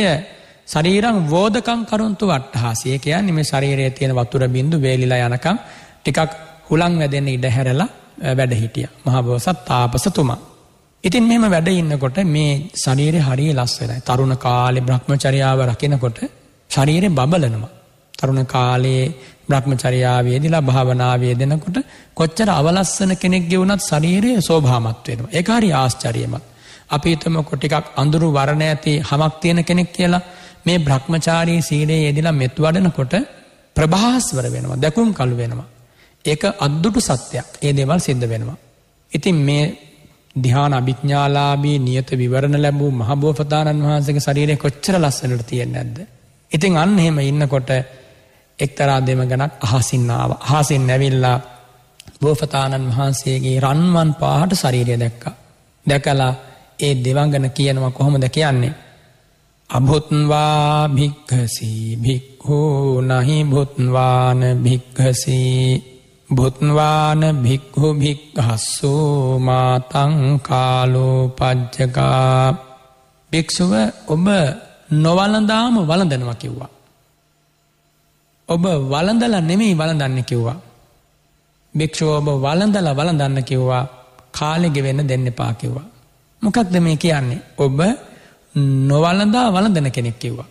ශරීරං වෝදකං කරුන්තු වට්හාසේ කියන්නේ මේ ශරීරයේ තියෙන වතුර බින්දු වේලිලා යනකම් ටිකක් හුලං වැදෙන්න ඉඩ හැරලා වැඩ හිටිය මහබෝසත් තාපසතුමා. ඉතින් මෙම වැඩ ඉන්නකොට මේ ශරීරය හරිය ලස්සනයි. තරුණ කාලේ බ්‍රහ්මචරියාව රකිනකොට ශරීරය බබලනවා. තරුණ කාලයේ බ්‍රහ්මචරියාවේදීලා භාවනාවේ දෙනකොට කොච්චර අවලස්සන කෙනෙක්ගේ වුණත් ශරීරයේ සෝභාමත් වෙනවා. ඒක හරි ආශ්චර්යමත්. අපි හිතමුකෝ ටිකක් අඳුරු වර්ණ ඇති හමක් තියෙන කෙනෙක් කියලා මේ බ්‍රහ්මචාරී සීලයේ යෙදිලා මෙත් වඩනකොට ප්‍රභාස්වර වෙනවා දැකුම් කළු වෙනවා. ඒක අද්දුටු සත්‍යයක් ඒ දෙවල් සිද්ධ වෙනවා. ඉතින් මේ දිහාන අභිඥාලාබී නියත විවරණ ලැබූ මහබෝපතාණන් වහන්සේගේ ශරීරය කොච්චර ලස්සනට තියෙන්නේ නැද්ද? ඉතින් අන්න එහෙම ඉන්නකොට එක්තරා දෙමගණක් අහසින් ආව. අහසින් ඇවිල්ලා බෝපතාණන් වහන්සේගේ රන්වන් පාට ශරීරය දැක්කා. දැකලා ඒ දෙවංගන කියනවා කොහොමද කියන්නේ? අබුත්වා භික්කසී භික්හු නහි බුත්වාන භික්කසී බුත්වාන භික්හු භික්හස්සෝ මාතං කාලෝ පච්චකා භික්‍ෂුව ඔබ නොවලඳාම වලඳනවා කිව්වා. ඔබ වලඳල නෙමෙයි වලඳන්න කිව්වා. භික්‍ෂුව ඔබ වලඳල වලඳන්න කිව්වා කාලෙගෙවෙන්න දෙන්න පාකිව්වා. මොකක්ද මේ කියන්නේ ඔබ නොවලදා වලදන කෙනෙක් කිව්වා.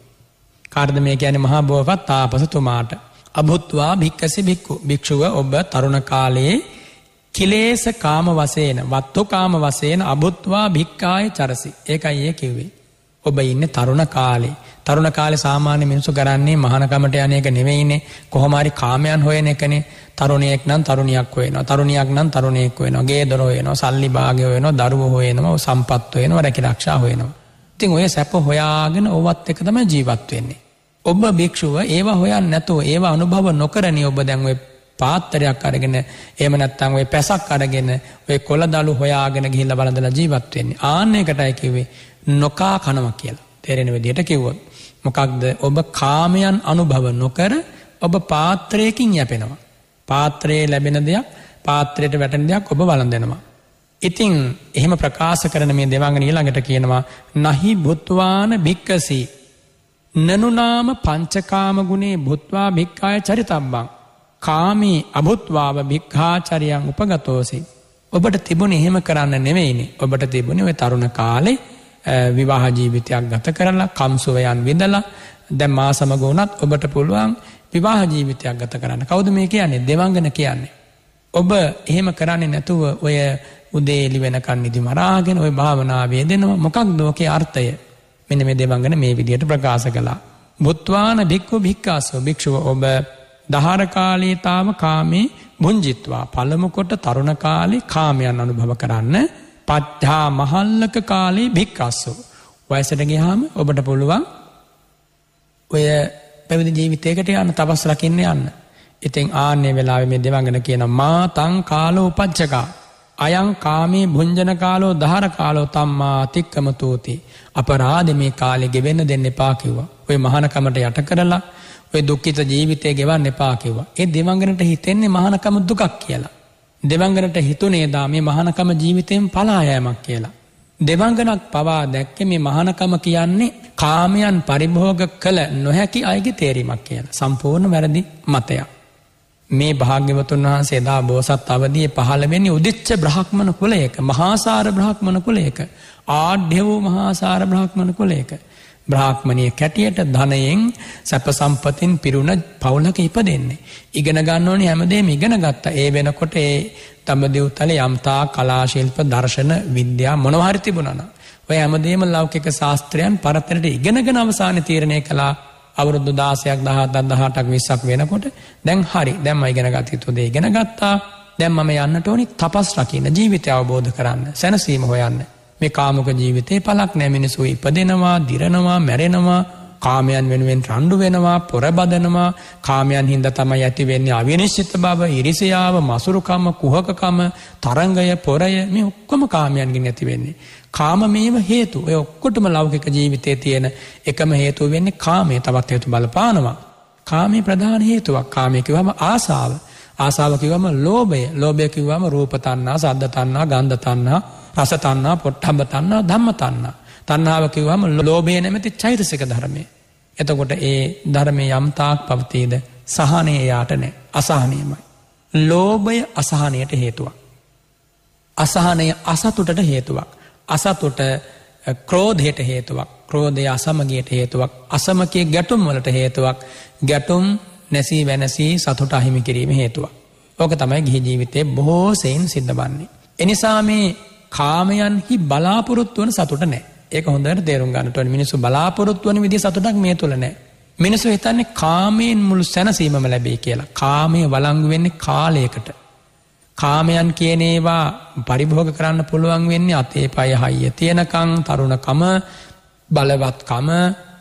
කාර්ධමය ගැන මහා බෝපත් තාපසතුමාට. අබුත්වා භික්කසි බික්කු භික්‍ෂුව ඔබ තරුණ කාලයේ කිලේස කාම වසයන වත්තුකාම වසයන අබුත්වා භික්කාය චරසි ඒකයි ඒ කිව්වේ. ඔබ ඉන්න තරුණ කාලේ තරුණ කාලෙ සාමාන්‍ය මිනිසු කරන්නේ මහනකමට යනයක නෙවෙයිනේ කොහොමරි කාමයන් හොයන එකනේ තරුණයෙක් නම් තරුණයක් වෙන තරුණයක් නම් තරුණයෙක් වෙන ගේ දොර වෙන සල්ලි භාග වෙන දරුව හොයනවා සම්පත්ව වෙන රැකි රක්ෂා හොයනවා. ඉතින් ඔය සැප හොයාගෙන ඔවත් එක තම ජීවත් වෙන්නේ. ඔබ භික්ෂුව ඒවා හොයන් නැතුව ඒවා අනුභව නොකරණ ඔබ දැන්වේ පාත්තරයක් අරගෙන එම නැත්තං ඔය පැසක් අරගෙන ඔය කොළ දළු හොයාගෙන ගිහිල්ල බලඳල ජීවත්වවෙන්නේ ආනයකටයි කිවේ නොකා කනව කියලා තෙරෙන විදියට කිව්වොත්. මොකක්ද ඔබ කාමයන් අනුභව නොකර ඔබ පාත්‍රයකින් යැපෙනවා. පාත්‍රයේ ලැබෙන දෙයක් පාත්‍රයට වැටන දෙයක් ඔබ වලඳෙනවා. ඉතිං එහෙම ප්‍රකාශ කරන මේ දෙවංගන ඊළඟට කියනවා නහි බොත්වාන භික්කසි. නනුනාම පංචකාම ගුණේ බොත්වා භික්කාය චරිතබ්බං. කාමී අබුත්වාව භික්්හාචරියන් උපගතෝසි. ඔබට තිබුණ එහෙම කරන්න නෙවෙයිනි ඔබට තිබුණ ඔය තරුණ කාලේ විවාහජීවිතයක් ගත කරලා කම්සුවයන් විඳලා දැම් මා සමග වනත් ඔබට පුළුවන් විවාහ ජීවිතයක් ගත කරන්න කෞද මේ කියන්නේ දෙවංගන කියන්නේ. ඔබ එහෙම කරන්නේ නැතුව ඔය උදේලි වෙනකන් නිදි මරාගෙන ඔය භාවනාවේ දෙනවා මොකක් දෝකේ අර්ථය මෙන මේ දෙවංගන මේ විදියට ප්‍රකාශ කලා. බුත්වාන භික්කු භික්කාසෝ භික්ෂුව ඔබ දහරකාලයේ තාම කාමේ මුංජිත්වා පළමකොට තරුණ කාලේ කාමයන් අනුභව කරන්න පට්හා මහල්ලක කාලේ භික්කස්සෝ. වයසටගේ හාම ඔබට පුළුවන් ඔය පැවිදි ජීවිතයකට යන්න තබස් ලකින්න යන්න. ඉතින් ආන්‍ය වෙලාව මේ දෙවංගෙන කියන මා තං කාලෝ උපච්චකා අයං කාමී භුංජන කාලෝ දහර කාලෝ තම්මා අතික්කමතෝති අපරාධ මේ කාලෙ ගෙවෙන්න දෙන්න එපා කිව්වා. ඔය මහනකමට යට කරලා ඔය දුක්ඛිත ජීවිතය ගෙවන්න එපා කිව්වා. ඒ දෙවංගනට හිතෙන්නේ මහනකම දුකක් කියලා. දෙවංගනට හිතුනේ දා මේ මහනකම ජීවිතයෙන් පලා යෑමක් කියලා. දෙවංගනක් පවා දැක්කේ මේ මහනකම කියන්නේ කාමයන් පරිභෝග කළ නොහැකි අයගේ තේරීමක් කියලා. සම්පූර්ණ වැරදි මතයක්. මේ භාග්‍යවතුන් වහන්සේ දා බෝසත් අවදී පහළවෙනි උදිච්ච බ්‍රහ්මණ කුලයක මහාසාර බ්‍රහ්මණ කුලයක ආඩ්‍ය වූ මහාසාර බ්‍රහ්මණ කුලයක බ්‍රාහ්මණය කැටියට ධනයෙන් සැප සම්පතින් පිරුණ පවුලක ඉප දෙන්නේ. ඉගෙන ගන්න ඕනේ හැමදේ ඉගෙන ගත්ත ඒ වෙනකොට ඒ තඹදිව්තල යම්තා කලාශිල්ප දර්ශන විද්‍යා මොනවාරිතිබුණන. ඔය හැමදේම ලෞකික ශාස්ත්‍රයන් පරතරට ඉගෙනගෙන අවසාන තීරණය කලා අවුරුදු දාසයක් දහතත් දහටක් විස්සක් වෙනකොට දැන් හරි දැම්ම ඉගෙන ගත්තයුතු දේ ගෙන ගත්තා දැම්මම යන්නට ඕනි තපස් රකින්න ජීවිතය අවබෝධ කරන්න සැනසීම හොයන්න මේ කාමක ජීවිතේ පලක් නෑ මිනිසු ඉපදෙනවා දිරනවා මැරෙනවා කාමයන් වෙනුවෙන් රණ්ඩු වෙනවා පොරබදනවා කාමයන් හින්ද තමයි ඇති වෙන්නේ අවිනිශ්චිත බව ඉරිසියාව මසුරුකම කුහකකම තරංගය පොරය මේ ඔක්කොම කාමයන්ගෙන් ඇති වෙන්නේ. කාම මේම හේතු ඔය ඔක්කොටම ලෞකික ජීවිතය තියෙන එකම හේතුව වෙන්නේ කාමය තවත් හේතු බලපානවා. කාමේ ප්‍රධාන හේතුවක් කාමයකිවම ආසාාව. ආසාාවකිවම ලෝබය ලෝබයකිවම රූපතන්නා සද්ධතන්නා ගන්ධතන්නා රසතන්නා පොට්ටම්බතන්නා ධම්මතන්නා. තන්නාව කිව්වම ලෝබය නැමැති චෛතසක ධර්මය. එතකොට ඒ ධර්මය යම්තාක් පවතීද සහනය යාට නෑ අසාහනයමයි. ලෝබය අසහනයට හේතුවක්. අසහනය අසතුටට හේතුවක්. අසතුට ක්‍රෝධයට හේතුවක් ක්‍රෝධය අසමගේයට හේතුවක් අසමකේ ගැටුම් වලට හේතුවක් ගැටුම් නැසී වැනසී සතුට අහිමි කිරීම හේතුවක්. ඕක තමයි ගිහි ජීවිතේ බොහෝසයෙන් සිද්ධ බන්නේ. එනිසා මේ කාමයන්හි බලාපොරොත්තුවන සතුට නෑ. ඒක හොඳට තේරුම් ගන්නටවන මිනිසු බලාපොරොත්තු වන විදි සතුටක් මේ තුළ නෑ මිනිසු හිතන්නේ කාමයෙන් මුළු සැනසීමම ලැබේ කියලා කාමය වලංගු වෙන්නේ කාලයකට කාමයන් කියනේවා පරිභෝග කරන්න පුළුවන් වෙන්නේ අතේ පය හයිය තියෙනකං තරුණකම බලවත්කම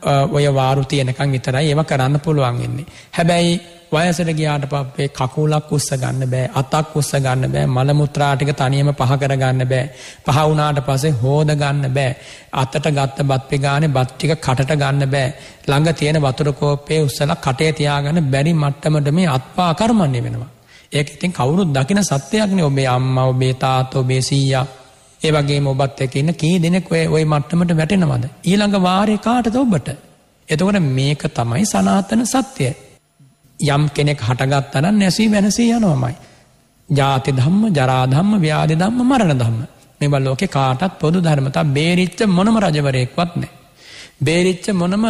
ඔය වාරු තියෙනකං විතරයි ඒව කරන්න පුළුවන් වෙන්නේ. හැබැයි වයසට ගියාට පපේ කකුලක් උස්ස ගන්න බෑ අතක් උස්ස ගන්න බෑ මළමුත්‍රාටික තනියම පහකර ගන්න බෑ පහවුනාට පසේ හෝද ගන්න බෑ අතට ගත්ත බත්පි ගාන බත්්ටික කටට ගන්න බෑ ළඟ තියෙන වතුරකෝපේ උස්සල කටේ තියාගන්න බැරි මට්ටමට මේ අත්පා කර්මන්නේ වෙනවා. ඒක ඉතින් කවුරුත් දකින සත්‍යයක්නේ ඔබේ අම්ම ඔබේ තාත ඔබේ සීයා ඒ වගේ ඔබත් එක ඉන්න කී දෙනෙක් ඔය ඔය මට්ටමට වැටෙනවද. ඊළඟ වාරය කාටද ඔබට. එතකොට මේක තමයි සනාතන සත්‍යය. යම් කෙනෙක් හටගත්තනන් නැසී වෙනසී යනවමයි. ජාති ධම්ම ජරාධම්ම ව්‍යාධි ධම්ම මරණ ධම්ම. මෙවල් ලෝකෙ කාටත් පොදු ධර්මතා බේරිච්ච මොනම රජවරයෙක්වත් නෑ. බේරිච්ච මොනම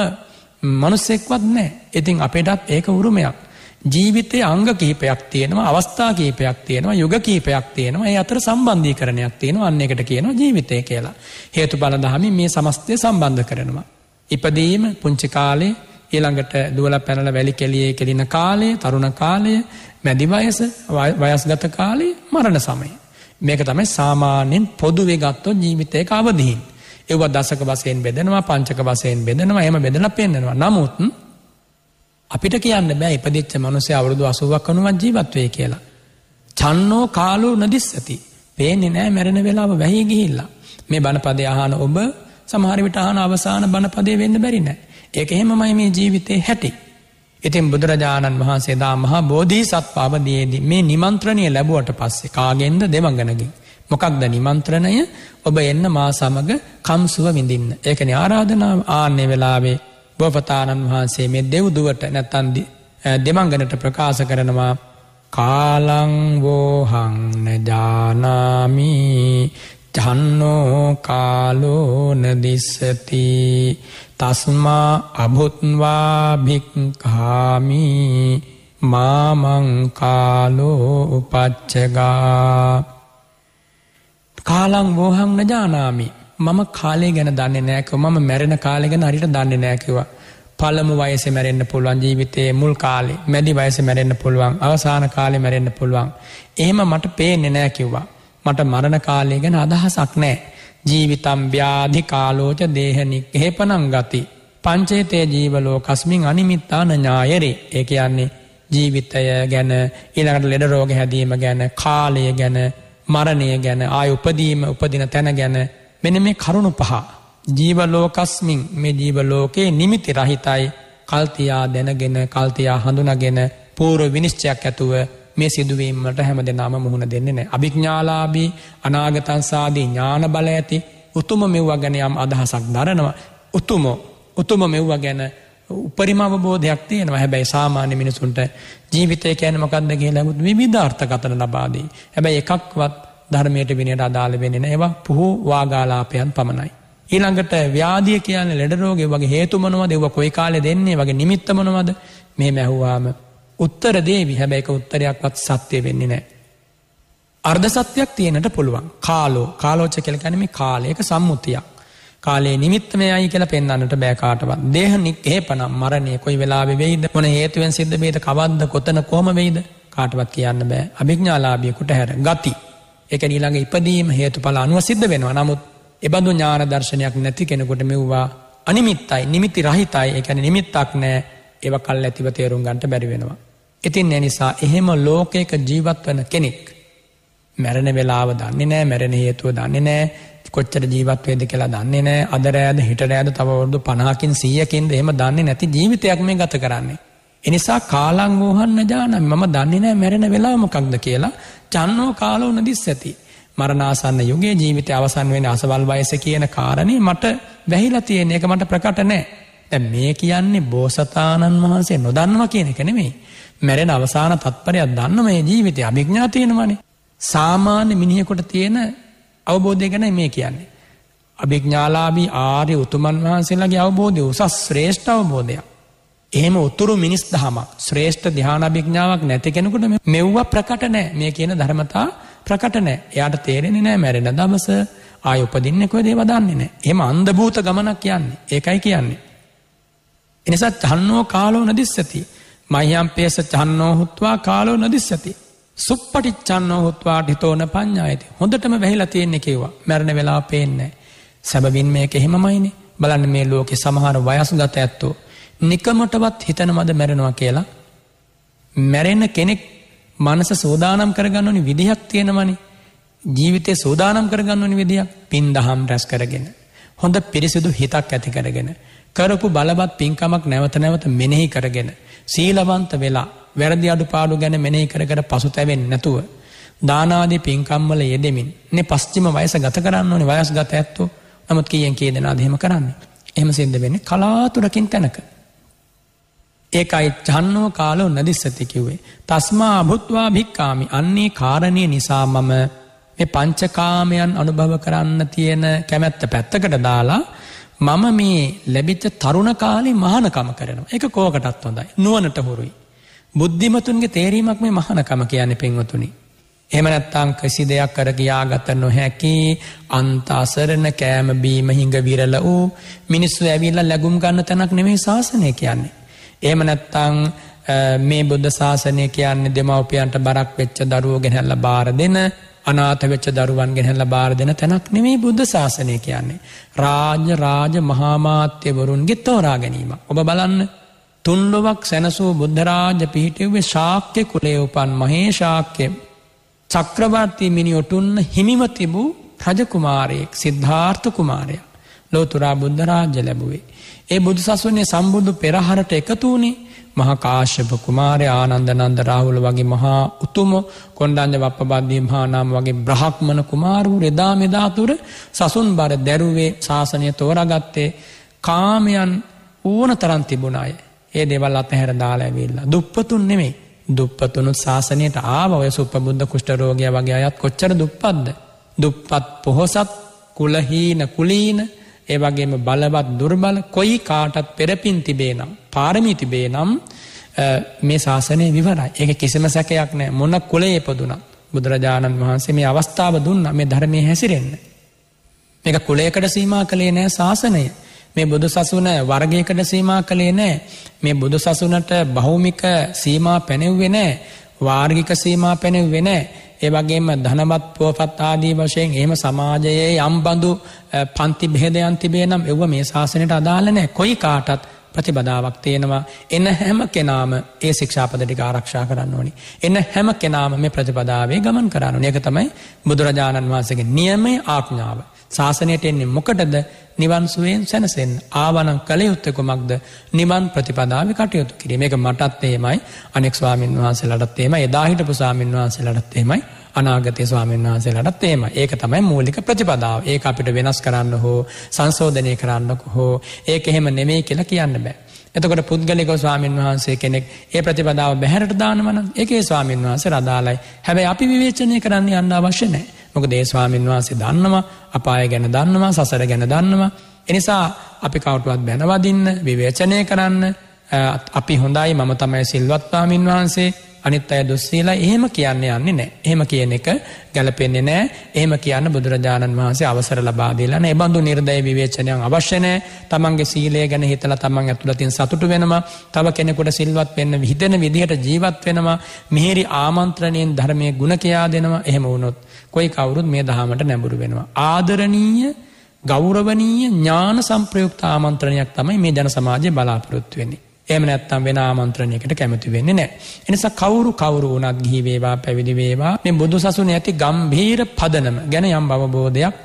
මනුස්සෙක්වත් නෑ ඉතින් අපේටත් ඒක උරුමයක් ජීවිතයේ අංග කීපයක් තියෙනවා අවස්ථා කීපයක් තියෙනවා යුග කීපයක් තියෙනවා ඒ අතර සම්බන්ධී කරණයක් තියෙනවා අන්න එකට කියනවා ජීවිතය කියලා. හේතු බලදහමින් මේ සමස්තය සම්බන්ධ කරනවා. ඉපදීම පුංචි කාලේ ඊළඟට දුවල පැනල වැලි කෙලියේ කෙලින කාලය තරුණ කාලය මැදිවයස වයස්ගත කාලේ මරණ සමය. මේක තමයි සාමාන්‍යෙන් පොදුවේ ගත්තොත් ජීවිතය අවදීන්. එව දසක වසයෙන් බෙදෙනවා පංචක වසයෙන් බෙදෙනවා එම බෙදල පෙන්නවා නමුත්න්. අපිට කියන්න බෑ ඉපදිච්ච මනුසය අවුරුදු අසුවක් අනුවත් ජීවත්වය කියලා. චන්නෝ කාලු නදිස්සති පේනෙ නෑ මැරෙන වෙලාව වැහි ගිහිල්ලා. මේ බණපදය අහන ඔබ සමහරිවිට අහන අවසාන බණපදය වෙන්න බැරිනෑ. ඒක එහෙමමයි මේ ජීවිතය හැටි. ඉතින් බුදුරජාණන් වහන්සේ දා මහා බෝධී සත් පාවදයේදී මේ නිමන්ත්‍රණය ලැබුවට පස්සේ කාගෙන්ද දෙමගනගින්. මොකක්ද නිමන්ත්‍රණය ඔබ එන්න මා සමග කම්සුව විඳින්න. ඒකන ආරාධනාව ආන්‍ය වෙලාවේ බෝපතාණන් වහන්සේ මේ දෙව්දුවට නැත්තන්දි දෙමංගනට ප්‍රකාශ කරනවා කාලංවෝහංන ජානාමි ජන්නෝ කාලෝනදිස්සති තස්මා අබුත්වා භික්කාමි මාමංකාලෝ උපච්චගා කාලං වෝහං නජානාමි මම කාලේ ගැන දන්න නෑකව මම මැරෙන කාලෙ ගැන අරිට දන්න නෑකිවා. පළමු වයස මැරෙන්න්න පුළුවන් ජීවිතයේ මුල් කාලේ මැදි වයස මැරෙන්න්න පුළුවන් අවසාන කාලෙ මැරෙන්න්න පුළුවන්. එහෙම මට පේන්නේ නෑ කිව්වා. මට මරණ කාලය ගැන අදහසක් නෑ. ජීවිතම් ව්‍යාධි කාලෝච දේහනික් හේපනම් ගති. පංචේතය ජීවලෝ කස්මින් අනිමිත්තාන ඥායරේ ඒ කියන්නේ ජීවිතය ගැන ඉළඟට ලෙඩ රෝග හැදීම ගැන කාලය ගැන මරණය ගැන ආය උපදීම උපදින තැන ගැන මෙන මේ කරුණු පහ ජීවලෝකස්මින් මේ ජීවලෝකයේ නිමිති රහිතයි කල්තියා දැනගෙන කල්තියා හඳුනගෙන පූර්ව විනිශ්චයක් ඇතුව මේ සිදුවීමට හැම දෙනාම මුහුණ දෙන්නේ නෑ. අභිඥ්ඥාලාබී අනාගතන්සාදී ඥාන බල ඇති උතුම මෙව්වා ගැන යම් අදහසක් දරනවා. උතුමෝ උතුම මෙව්වා ගැන උපරිමවබෝධයක් තියෙනවා හැබැයි සාමාන්‍ය මිනිසුන්ට ජීවිතය කෑනමකක්ද කියලා ලැබුත් විධාර්ථකතන ලබාදී. හැබැයි එකක්වත් ධර්මයට විනියට අදාළ වෙනෙන ඒවා පුහු වාගාලාපයන් පමණයි. ඊළඟට ව්‍යාධිය කියන ලෙඩරෝගේ වගේ හේතුමනවද ඒව කොයි කාලෙ දෙන්නේ වගේ නිමිත්තමනවද මේ මැහුවාම උත්තර දේවි හැබැයික උත්තරයක්වත් සත්‍යය වෙන්නේ නෑ. අර්ධ සත්‍යයක් තියෙනට පුළුවන් කාලෝ කාලෝච්ච කෙලකැනම කාලයක සම්මුතියක් කාලේ නිමිත්තමයයි කියලා පෙන්න්නට බෑකාටවත් දේහනික් ඒපනම් මරණය කොයි වෙලා වෙයිද මොන හේතුවෙන් සිද්ධ බේද කවද්ද කොතන කොම වෙයිද කාටවත් කියන්න බෑ අභිඥාලාභියකුට හැර ගති එක නිළඟ ඉපදීම හේතු පල අනුව සිද්ධ වෙනවා නමුත් එබඳු ඥාන දර්ශනයක් නැති කෙනකොට මෙව්වා අනිමිත්තයි නිමිති රහිතයි එකැන නිමිත්තක් නෑ ඒව කල් ඇතිව තේරුම් ගන්ට බැරිවෙනවා. ඉතින් එනිසා එහෙම ලෝකයක ජීවත් වන කෙනෙක් මැරණ වෙලාව දන්නේ නෑ මැරණ හේතුව දන්නේ නෑ කොච්චර ජීවත්වේද කියලා දන්නේ නෑ අදරෑද හිටරෑද තවරුදු පනාකින් සියකින්ද එහෙම දන්නේ නැති ජීවිතයක් මේ ගත කරන්නේ. එනිසා කාලං වූහන්න ජානමි මම දන්නේ නැහැ මැරෙන වෙලාව මොකක්ද කියලා චන්නෝ කාලෝ නදිස්සති මරණාසන්න යුගයේ ජීවිතය අවසන් වෙන අසවල් වයස කියන කාරණේ මට වැහිලා තියෙන එක මට ප්‍රකට නැහැ දැන් මේ කියන්නේ බෝසතාණන් වහන්සේ නොදන්නවා කියන එක නෙමෙයි මැරෙන අවසාන තත්පරයක් දන්න මේ ජීවිතය අභිඥා තියෙනවනේ සාමාන්‍ය මිනිහෙකුට තියෙන අවබෝධය ගැන මේ කියන්නේ අභිඥාලාභී ආර්ය උතුමන් වහන්සේලාගේ අවබෝධය උසස් ශ්‍රේෂ්ඨ අවබෝධයක් එහෙම උතුරු මිනිස් දහම ශ්‍රේෂ්ඨ ධ්‍යානභිඥාවක් නැති කෙනෙකුට මෙව්වා ප්‍රකට නෑ මේ කියන ධර්මතා ප්‍රකට නෑ එයාට තේරෙන්නේ නෑ මැරෙන දවස ආය උපදින්නෙකුව දේව දන්නේ නෑ එම අන්දභූත ගමනක් කියන්නේ ඒකයි කියන්නේ. එනිසා චන්නෝ කාලෝ නදිස්සති මයම්පේස චන්නෝ හුත්වා කාලෝ නදිස්සති. සුප්පටිච්චන්නෝ හුත්වා ඩිතෝන පඤ්ඥායති හොඳටම වැහිලා තියෙන්නේ කිව්වා මැරණ වෙලා පේන්නේ. සැබවින් මේක එහෙමමයිනේ බලන්න මේ ලෝකෙ සමහර වයසුගත ඇත්තෝ නිකමොටවත් හිතනමද මැරෙනවා කියලා මැරෙන්න කෙනෙක් මනස සෝදානම් කරගන්නනි විදිහක් තියෙනමනි ජීවිතය සෝදානම් කරගන්නනි විදිහ පින් දහම් රැස් කරගෙන. හොඳ පිරිසිදු හිතක් ඇති කරගෙන. කරපු බලබත් පින්කමක් නැවත නැවත මෙනෙහි කරගෙන. සීලවන්ත වෙලා වැරදි අඩු පාඩු ගැන මෙනෙහි කරකට පසු තැවෙන් නැතුව. දානාදී පින්කම්වල යෙදෙමින් නෙ පස්්චිම වයස ගත කරන්න ඕනි වයස් ගත ඇත්තෝ නමුත් කියෙන් කිය දෙනා දෙහෙම කරන්නේ. එහම සිද්ධ වෙන්නේ කලාතුරකින් තැනක. ඒකයි චන්නෝ කාලෝ නදිස්සතිකිවේ. තස්මා අභුත්වා භික්කාමි අන්නේ කාරණය නිසා මම පංචකාමයන් අනුභව කරන්න තියෙන කැමැත්ත පැත්තකට දාලා මම මේ ලැබිච්ච තරුණ කාලේ මහනකම කරනවා එක කෝකටත් හොඳයි නුවනට හුරුයි. බුද්ධිමතුන්ගේ තේරීමක් මේ මහනකම කියන්නේ පෙන්වතුනි. එමනැත්තං කිසි දෙයක් කර ගියාගත නොහැකි අන්තාසරණ කෑම බීම හිඟ විරල වූ මිනිස්සු ඇවිල්ල ලැගුම් ගන්න තැනක් නෙමේ ශාසනය කියන්නේ. එහෙම නැත්තං මේ බුද්ධ ශාසනය කියන්නේ දෙමවපියන්ට බරක් වෙච්ච දරුව ගැහැල්ල බාර දෙන අනාත වෙච්ච දරුවන් ගැහැල්ල බාර දෙන තැනක් නෙමේ බුද්ධ ශාසනය කියන්නේ. රාජ්‍ය රාජ මහාමාත්‍යවරුන්ගේ තෝරා ගැනීම. ඔබ බලන්න තුන්ලොවක් සැනසූ බුද්ධරාජ පිහිටව්වේ ශාක්‍ය කුලේ උපන් මහේ ශාක්‍ය චක්‍රවර්ති මිනි ඔටුන්න හිමිව තිබූ රජකුමාරයෙක් සිද්ධාර්ථ කුමාරයක්. ලෝතුරා බුද්ධ රාජ්‍ය ලැබුවේ. ඒ බුදු සසුනේ සම්බුදු පෙරහරට එකතුූනේ මහාකාශ්‍යප කුමාරය ආනන්දනන්ද රාහුල වගේ මහා උතුම කොන්්ඩන්ජ වප්පබද්ධී මහානාම වගේ බ්‍රහක්්මන කුමාරු රෙදා මෙදාතුර සසුන් බර දැරුවේ ශාසනය තෝරගත්තේ කාමයන් ඕන තරන් තිබුණාය ඒ දෙවල් අතහැර දාලාඇවෙල්ලා දුප්පතුන් නෙමේ දුප්පතුනු ශාසනයට ආවය සුපබුද්ධ කෘෂ්ටරෝගය වගේ අයත් කොච්චර දුප්පත්ද දුප්පත් පොහොසත් කුලහීන කුලීන ඒවගේම බලවත් දුර්බල කොයි කාටත් පෙරපින් තිබේ නම් පාරමී තිබේ නම් මේ ශාසනය විවරයි ඒක කිසිම සැකයක් නෑ මොන කොලේ එපදුන බුදුරජාණන් වහන්සේ මේ අවස්ථාව දුන්න මේ ධර්මය හැසිරෙන්න. මේක කුලේකට සීමා කළේ නෑ ශාසනය මේ බුදු සසුන වර්ගයකට සීමා කළේ නෑ මේ බුදු සසුනට බහුමික සීමා පැනෙව්වෙනෑ වාර්ගික සීමා පැනෙව්වෙනෑ ඒවගේම ධනවත් පුවපත් ආදී වශයෙන් එහෙම සමාජයේ යම්බඳු පන්ති බෙහෙදයන් තිබේ නම් එව මේ ශාසනයට අදාලනෑ කොයි කාටත් ප්‍රතිබදාවක් තියෙනවා එන්න හැම කෙනාම ඒ ශික්ෂාපදටික ආරක්ෂා කරන්න ඕනි. එන්න හැම කෙනාම මේ ප්‍රතිපදාවේ ගමන් කරන්න ඒක තමයි බුදුරජාණන් වහන්සගේ නියමේ ආඥාව. ශාසනයට එන්නේ මොකටද නිවන්සුවෙන් සැනසෙන් ආවනම් කළ යුත්තකුමක්ද නිවන් ප්‍රතිපදාව කටයුතු කිරීම එක මටත් ඒමයි අනෙක්ස්වාමින් වහන්සේලටත් ඒම එදාහිට පුසාමින් වහන්සේලටත් ඒමයි අනාගතය ස්වාමීන් වහන්සේලටත් ඒම ඒක තමයි මූලික ප්‍රතිපදාව ඒ අපිට වෙනස් කරන්න හෝ සංශෝධනය කරන්නක හෝ ඒක එහෙම නෙමේ කියලා කියන්න බෑ. එතකොට පුද්ගලික ස්වාමීන් වහන්සේ කෙනෙක් ඒ ප්‍රතිපදාව බැහැරට දානවන ඒකේ ස්වාමීන් වහන්සේ රදාලයි හැබැයි අපි විවේචනය කරන්න යන්න අවශ්‍ය නෑ මොක දේ ස්වාමීන් වහන්සේ දන්නවා අපාය ගැන දන්නවා සසර ගැන දන්නවා එනිසා අපි කවටුවත් බැනවදින්න විවේචනය කරන්න අපි හොඳයි මම තමයි සිල්වත්වාමින් වහන්සේ අනිත් අය දුස්සීලා එහෙම කියන්න යන්නේ නෑ එහෙම කියන එක ගැලපෙන්නේ නෑ එහෙම කියන්න බුදුරජාණන් වහන්සේ අවසර ලබාදීලා එබඳු නිර්දය විවේචනයක් අවශ්‍යනය තමන්ගේ සීලය ගැන හිතල තමන් ඇතුළතින් සතුට වෙනවා තව කෙනෙකුට සිල්වත් වෙන්න විහිතෙන විදිහට ජීවත් වෙනවා මෙහිරි ආමන්ත්‍රණයෙන් ධර්මය ගුණ කියයා දෙනවා එහෙම වුණොත් කොයි කවුරුත් මේ දහමට නැඹුරු වෙනවා ආදරණීය ගෞරවනීය ඥාන සම්ප්‍රයුක්ත ආමන්ත්‍රණයක් තමයි මේ ජන සමාජය බලාපොරොත්තු වෙන්නේ එම නැත්තම් වෙන ආමන්ත්‍රණයකට කැමති වෙන්න නෑ. එනිසා කවුරු කවරු වනත් ගිහිවේවා පැවිදිවේවා මේ බුදු සසුන ඇති ගම්භීර පදනම ගැන යම් බවබෝධයක්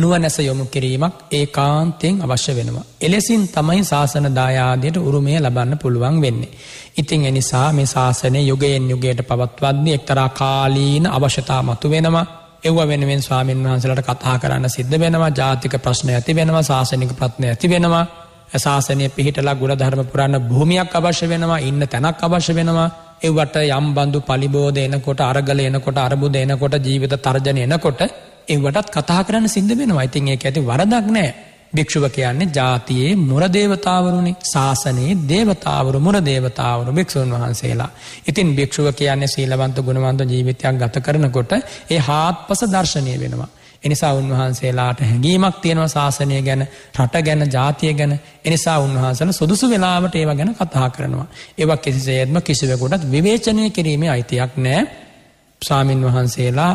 නුවනැස යොමු කිරීමක් ඒ කාන්තයෙන් අවශ්‍ය වෙනවා. එලෙසින් තමයි ශාසන දායාදයට උරුමය ලබන්න පුළුවන් වෙන්නේ. ඉතිං එනිසා මේ ශාසනය යුගයෙන් යුගයට පවත්වන්නේ එක්තරා කාලීන අවශ්‍යතා මතු වෙනවා. එව වෙනුවෙන් ස්වාමීන් වහන්සලට කතා කරන්න සිද්ධ වෙනවා ජාතික ප්‍රශ්න ඇති වෙනවා ශාසනික ප්‍රත්නය ඇති වෙනවා ශාසනය පිහිටලා ගුණ ධර්ම පුරන්න භූමියක් අවශ්‍ය වෙනවා ඉන්න තැනක් අවශ්‍ය වෙනවා එවට යම් බඳු පලිබෝධ එනකොට අරගල එනකොට අරබුද එනකොට ජීවිත තර්ජන එනකොට එවටත් කතා කරන්න සිින්ද වෙනවා ඉතින් ඒක ඇති වරදක් නෑ භික්ෂුව කියන්නේ ජාතියේ මුරදේවතාවරුණි ශාසනයේ දේවතාවරු මුරදේවතාවරු භික්‍ෂූන් වහන්සේලා. ඉතින් භික්ෂුව කියන්නේ සීලවන්ත ගුණවන්ත ජීවිතයක් ගත කරනකොට ඒ හාත් පස දර්ශනය වෙනවා. එනිසා උන්වහන්සේලාට හැඟීමක් තියෙනවා ශාසනය ගැන රට ගැන ජාතිය ගැන එනිසා උන්වහන්සල සුදුසු වෙලාවට ඒව ගැන කතා කරනවා. ඒවක් කිසිසේත්ම කිසිවකොටත් විවේචනය කිරීමේ අයිතියක් නෑ ස්වාමින් වහන්සේලා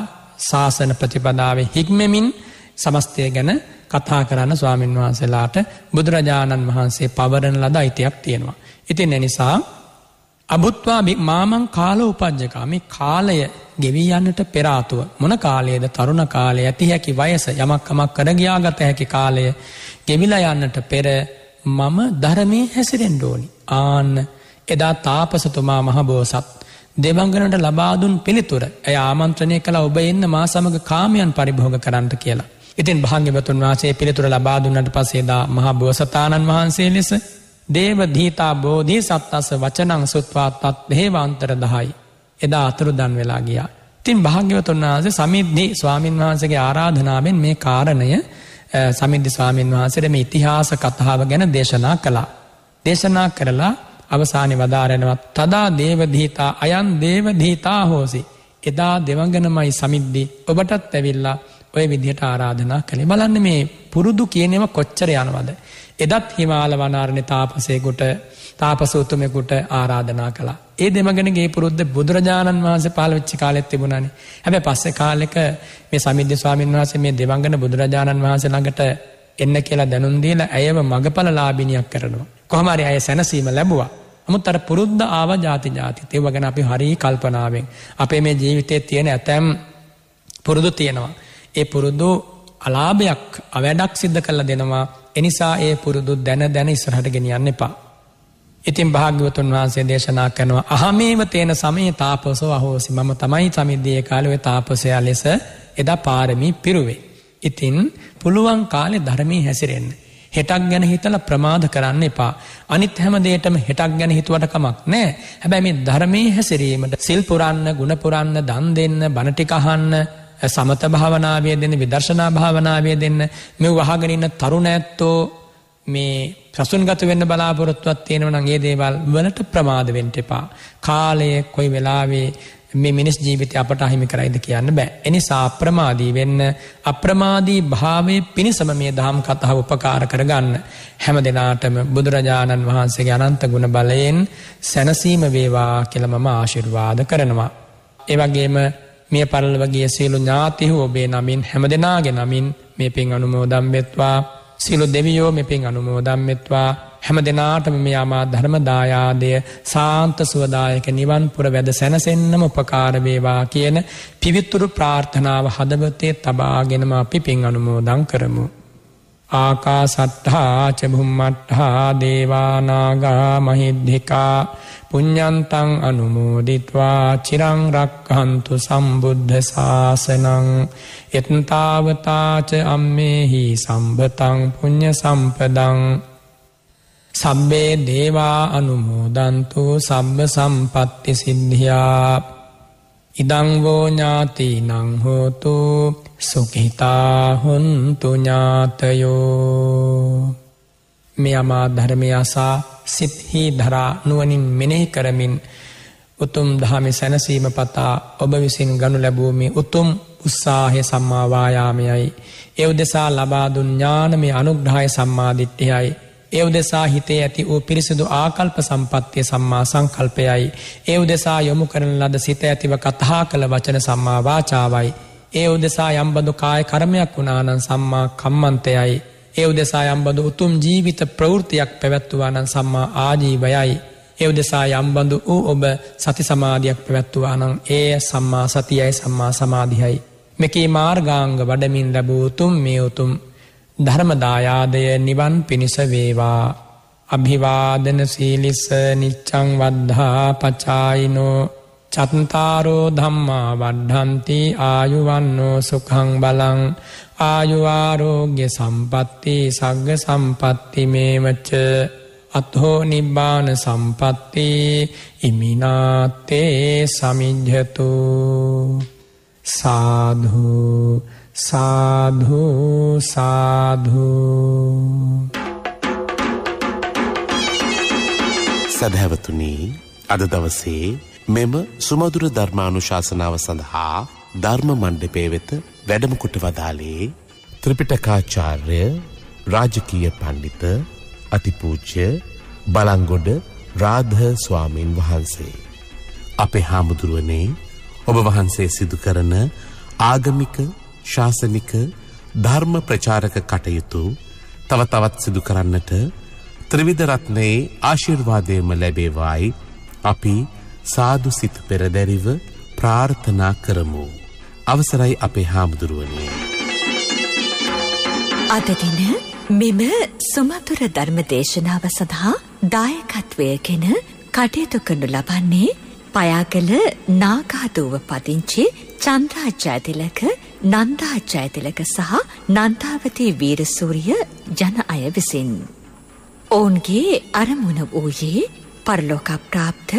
ශාසන ප්‍රතිපදාවේ හික්මමින් සමස්තය ගැන කතා කරන්න ස්වාමින් වහන්සේලාට බුදුරජාණන් වහන්සේ පවරන ලද අයිතියක් තියෙනවා. ඉතින් එනිසා අබුත්වා මාමං කාල උපද්ජකාම කාලය ගෙවී යන්නට පෙරාතුව මොන කාලයේද තරුණ කාලය ඇති හැකි වයස යමක්කමක් කරගයාගත හැකි කාලය ගෙවිලා යන්නට පෙර මම ධරමය හැසිරෙන්ඩෝනි ආන්න එදා තාපසතුමා මහබෝසත් දෙවංගනට ලබාදුන් පිළිතුර ඇය ආමන්ත්‍රණය කළ ඔබ එන්න මා සමඟ කාමයන් පරිභෝග කරන්නට කියලා. ඉතින් භාග්‍යවතුන් වවාසේ පිළිතුර ලබාදුන්නට පසේදා මහා බෝසතාණන් වහන්සේ ලෙස දේවධීතා බෝධී සත්තස වචනං සුත්වා තත් හේවාන්තර දහයි. එදා අතුරු දන් වෙලා ගියා. තින් භාග්‍යවතුන් වහන්සේ සමිද්ධි ස්වාමීන් වහන්සගේ ආරාධනාවෙන් මේ කාරණය සමිද්ධි ස්වාමීන් වහන්සේට මේ ඉතිහාස කතාව ගැන දේශනා කළා. දේශනා කරලා අවසානි වදාරෙනවත් තදා දේවධීතා අයන් දේවධීතා හෝසි. එදා දෙවගනමයි සමිද්ධි ඔබටත් ඇැවිල්ලා ඔය විදිහට ආරාධනා කළේ බලන්න මේ පුරුදු කියනෙම කොච්චර යනවද. එදත් හිමාල වනාරණය තාපසයකුට තාපසූතුමෙකුට ආරාධනා කලා ඒ දෙමගෙනගේ පුරුද්ධ බුදුරජාණන් වහන්සේ පාලවෙච්චි කාලෙත් තිබුණනි හැබැ පස්සෙ කාලෙක මේ සමිධ්‍ය ස්වාමීන් වහසේ මේ දෙවංගන බුදුරජාණන් වහන්සේ ළඟට එන්න කියලා දැනුන්දීල ඇයව මඟපල ලාබිනියක් කරනවා. කොහමරි අය සැනසීම ලැබවා මුත් අර පුරුද්ධ ආව ජාති ජාතිතය වගෙන අපි හරි කල්පනාවෙන් අපේ මේ ජීවිතය තියෙන ඇතැම් පුරුදු තියෙනවා. ඒ පුරුදු අලාභයක් අවැඩක් සිද්ධ කල්ල දෙනවා එනිසා ඒ පුරුදු දැන දැන ඉස්රහට ගෙනියන්න එපා. ඉතින් භාග්‍යවතුන් වහන්සේ දේශනා කරනවා අහමේව තේන සමයේ තාපසෝ අහෝසි මම තමයි සමිද්ධිය කාලුව තාපසයා ලෙස එදා පාරමී පිරුවේ. ඉතින් පුළුවන් කාලෙ ධර්මී හැසිරෙන්න්න. හෙටක් ගැන හිතල ප්‍රමාධ කරන්න එපා අනිත් හැමදේටම හෙටක් ගැන හිතුවට කමක් නෑ හැබැයි මේ ධර්මය හැසිරීමට සිල්පුරන්න ගුණපුරන්න දන් දෙන්න බණටිකහන්න සමත භාවනාවය දෙන්න විදර්ශනා භාවනාවය දෙන්න මෙ වහගෙනන්න තරුණ ඇත්තෝ මේ ප්‍රසුන්ගත වෙන්න බලාපොරොත්තුවත් තියෙනවනම් ඒ දේවල් වලට ප්‍රමාද වෙන්ට එපා. කාලය කොයි වෙලාවේ මේ මිනිස් ජීවිතය අපට අහිමි කරයිද කියන්න බෑ. එනිසා අප්‍රමාදී වෙන්න අප්‍රමාදී භාවය පිණිසම මේ දහම් කතහ උපකාර කරගන්න. හැම දෙනාටම බුදුරජාණන් වහන්සේගේ අනන්ත ගුණ බලයෙන් සැනසීම වේවා කෙළමම ආශිර්වාද කරනවා. ඒවගේම මේ පරලවගේ සියලු ඥාතිහු ඔබේ නමින් හැම දෙනාගේ නමින් මේ පින් අනුමෝදම්බෙත්වා සිලු දෙවියෝ මෙ පින් අනුමෝදම්මෙත්වා හැම දෙනාටම මෙයාමා ධර්මදායාදය සාන්ත සුවදායක නිවන් පුර වැද සැනසෙන්න්නම උපකාරවේවා කියන පිවිත්තුරු ප්‍රාර්ථනාව හදවතේ තබාගෙනම අපි පින් අනුමෝදං කරමු. ආකාසට්හා චබුම්මට්හා දේවානාගා මහිද්ධිකා පුඤ්ඥන්තං අනුමෝදිත්වා චිරංරක්හන්තු සම්බුද්ධ සාසනං එත්තාවතාච අම්මෙහි සම්බතං පුඤ්ඥ සම්පදං සබ්බේ දේවා අනුමෝදන්තු සබ්බ සම්පත්ති සිද්ධියා ඉදංවෝඥාතිනං හෝතුූ සුකිහිතා හොන්තුඥාතයෝ මේ අමා ධර්මය අසා සිත්හි දරා නුවනින් මෙනෙහි කරමින් උතුම් දහමි සැනසීම පතා ඔබ විසින් ගනු ලැබූමි උතුම් උත්සාහය සම්මාවායාමයයි. එව් දෙසා ලබාදුන් ඥානමි අනුග්‍රහය සම්මාධිත්්‍යයයි. එව් දෙසා හිතේ ඇති වූ පිරිසිදු ආකල්ප සම්පත්තිය සම්මා සංකල්පයයි. එව් දෙසා යොමු කරන ලද සිත ඇතිව කතහා කළ වචන සම්මාවාචාවයි. ඒ උදෙසා යම්බඳු කාය කරමයක් වුණානන් සම්මා කම්මන්තයයි ඒ උදෙසා යම්බඳු උතුම් ජීවිත ප්‍රවෘතියක් පැවැත්තුවානන් සම්මා ආජීවයයි ඒ උදෙසා යම්බඳු වූ ඔබ සති සමාධයක් පැවැත්තුවානං ඒ සම්මා සතියයි සම්මා සමාධියයි මෙකී මාර්ගාංග වඩමින් ලැබූතුම් මේ උතුම් ධර්මදායාදය නිවන් පිණිස වේවා අභිවාදන සීලිස නිච්චං වද්ධා පචායිනෝ චත්තාරෝ ධම්මා වඩ්ඩන්ති ආයුවන්නෝ සුකං බලං ආයුවාරෝග්‍ය සම්පත්ති සග්ග සම්පත්ති මේවච්ච අත්හෝ නිබ්බාන සම්පත්ති ඉමිනාතේ සමිජ්ජතු සාධූ සාධු සාධු සැදැවතුනී අද දවසේ මෙම සුමදුර ධර්මානුශාසනාව සඳහා ධර්ම මණ්ඩපේ වෙත වැඩමකොට වදාලේ ත්‍රිපිටකාචාර්ය රාජකීය පණ්ඩිත අතිපූජ්‍ය බලංගොඩ රාධ ස්වාමින් වහන්සේ. අපේ හාමුදුරුවනේ ඔබ වහන්සේ සිදු කරන ආගමික ශාසනික ධර්ම ප්‍රචාරක කටයුතු තව තවත් සිදු කරන්නට ත්‍රිවිධ රත්නයේ ආශිර්වාදයම ලැබේවායි අපි සාදු සිත පෙරදැරිව ප්‍රාර්ථනා කරමු. අවසරයි අපේ හාමුදුරුවනේ. අදදින මෙම සුමතුර ධර්ම දේශනාව සඳහා දායකත්වය කෙන කටයුතු කඩු ලබන්නේ පයාගල නාගාදූව පදිංචි චන්ද්‍රාජයතිලක නන්දාජයතිලක සහ නන්තාවතී වීරසූරිය ජන අය විසින්. ඔවුන්ගේ අරමුණ වූයේ පරලෝකප්‍රාප්ත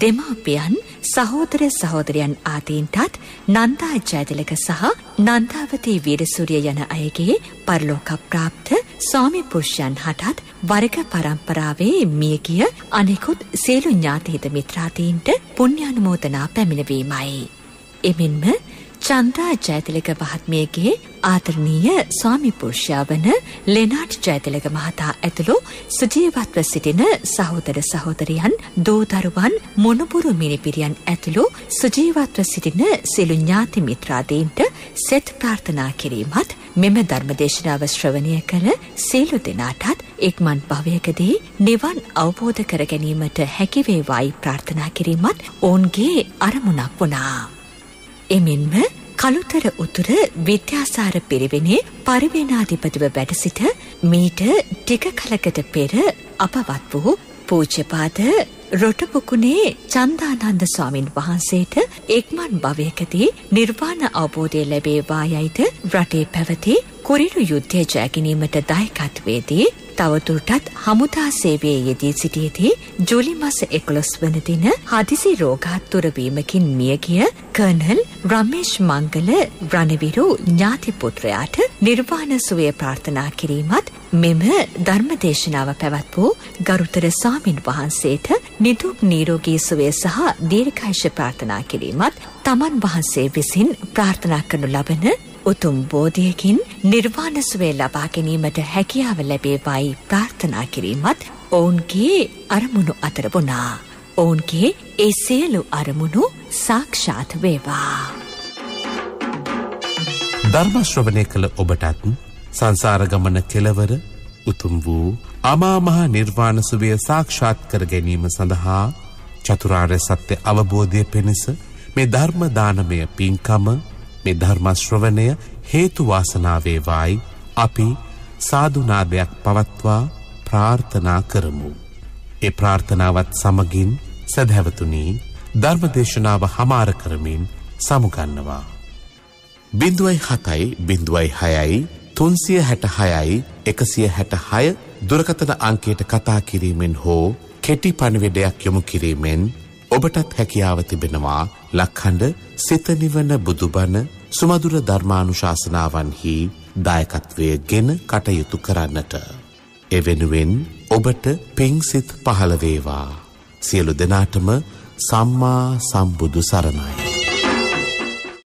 දෙමාපියන් සහෝදර සහෝදරයන් ආදීන්ටත් නන්දා ජයතිලක සහ නන්දාවතී වීරසූරිය යන අයගේ පරලෝක ප්‍රාප්ත ස්වාමි පුරුෂයන් හටත් වර්ග පරම්පරාවේ මියගිය අනෙකුත් සියලු ඥාතිහිත මිත්‍රාදීන්ට පුණ්‍යානුමෝදනා පැමිණවීමයි. එමෙන්ම චන්ද්‍රා ජයතිලක මහත්මියගේ ආදරණීය ස්වාමිපුරුෂයා වන ලෙනාඩ් ජයතිලක මහතා ඇතුළු සුජීවත්ව සිටින සහෝදර සහෝදරියන් දූදරුවන් මොනුපුරු මිනිපිරියන් ඇතුළු සුජීවත්ව සිටින සිළු ඥාති මිත්‍රාදීන්ට සෙත් ප්‍රාර්ථනා කිරීමත් මෙම ධර්මදේශනාව ශ්‍රවණය කළ සියලු දෙනාටත් එක්මන් භවයකදී නිවන් අවබෝධ කර ගැනීමට හැකිවේවායි ප්‍රාර්ථනා කිරීමත් ඔවුන්ගේ අරමුණක් වුණා. එමෙන්ම කළුතර උතුර විද්‍යාසාර පිරිවෙනේ පරිවේනාධිපතිව වැඩ සිට මීට ටික කලකට පෙර අපවත් වූ පූජ්‍යපාද රොටපුකුණේ චන්දානන්ද ස්වාමින් වහන්සේට එක්මන් භවයකදී නිර්වාණ අවබෝධය ලැබේවා යයිද රටේ පැවති කුරිරු යුද්ධය ජයගැනීමට දායකත්වයේදී තවතුරටත් හමුදා සේවයේ යෙදී සිටියේදී ජූලි මස 11 වන දින හදිසි රෝගාතුර වීමකින් මිය ගිය කර්නල් රමේෂ් මංගල රණවිරු ඥාති පුත්‍රයාට නිර්වාණ සුවය ප්‍රාර්ථනා කිරීමත් මෙම ධර්මදේශනාව පැවැත් වූ ගරුතර සාමින් වහන්සේට නිදුක් නිරෝගී සුවය සහ දීර්ඝායුෂ ප්‍රාර්ථනා කිරීමත් තමන් වහන්සේ විසින් ප්‍රාර්ථනා කරනු ලබන උතුම් බෝධියකින් නිර්වාණ සුවය ලබා ගැනීමට හැකියාව ලැබේවායි ප්‍රාර්ථනා කිරීමත් ඔවුන්ගේ අරමුණු අතර වුණා. ඔවුන්ගේ ඒ සියලු අරමුණු සාක්ෂාත් වේවා. ධර්ම ශ්‍රවණය කළ ඔබටත් සංසාර ගමන කෙලවර උතුම් වූ අමාමහා නිර්වාණ සුවය සාක්ෂාත් කර ගැනීම සඳහා චතුරාර්ය සත්‍ය අවබෝධය පිණිස මේ ධර්ම දානමය පින්කම මේ ධර්මශ්‍රවණය හේතුවාසනාවේවායි අපි සාධනාදයක් පවත්වා ප්‍රාර්ථනා කරමු. ඒ ප්‍රාර්ථනාවත් සමගින් සැදැවතුනී ධර්මදේශනාව හමාර කරමින් සමුගන්නවා. බිඳුවයි හතයි බිඳුවයි හයයි තුන්සිය හැට හයයි එකසිය හැට හය දුරකතන අංකයට කතා කිරීමෙන් හෝ කෙටි පණවිඩයක් යොමු කිරීමෙන් ඔබටත් හැකියාව තිබෙනවා ලක්හඬ සිතනිවන බුදුබණ සුමදුර ධර්මානුශාසනාවන්හි දායකත්වය ගෙන කටයුතු කරන්නට. එවෙනුවෙන් ඔබට පෙන්සිත් පහළවේවා. සියලු දෙනාටම සම්මා සම්බුදු සරණයි.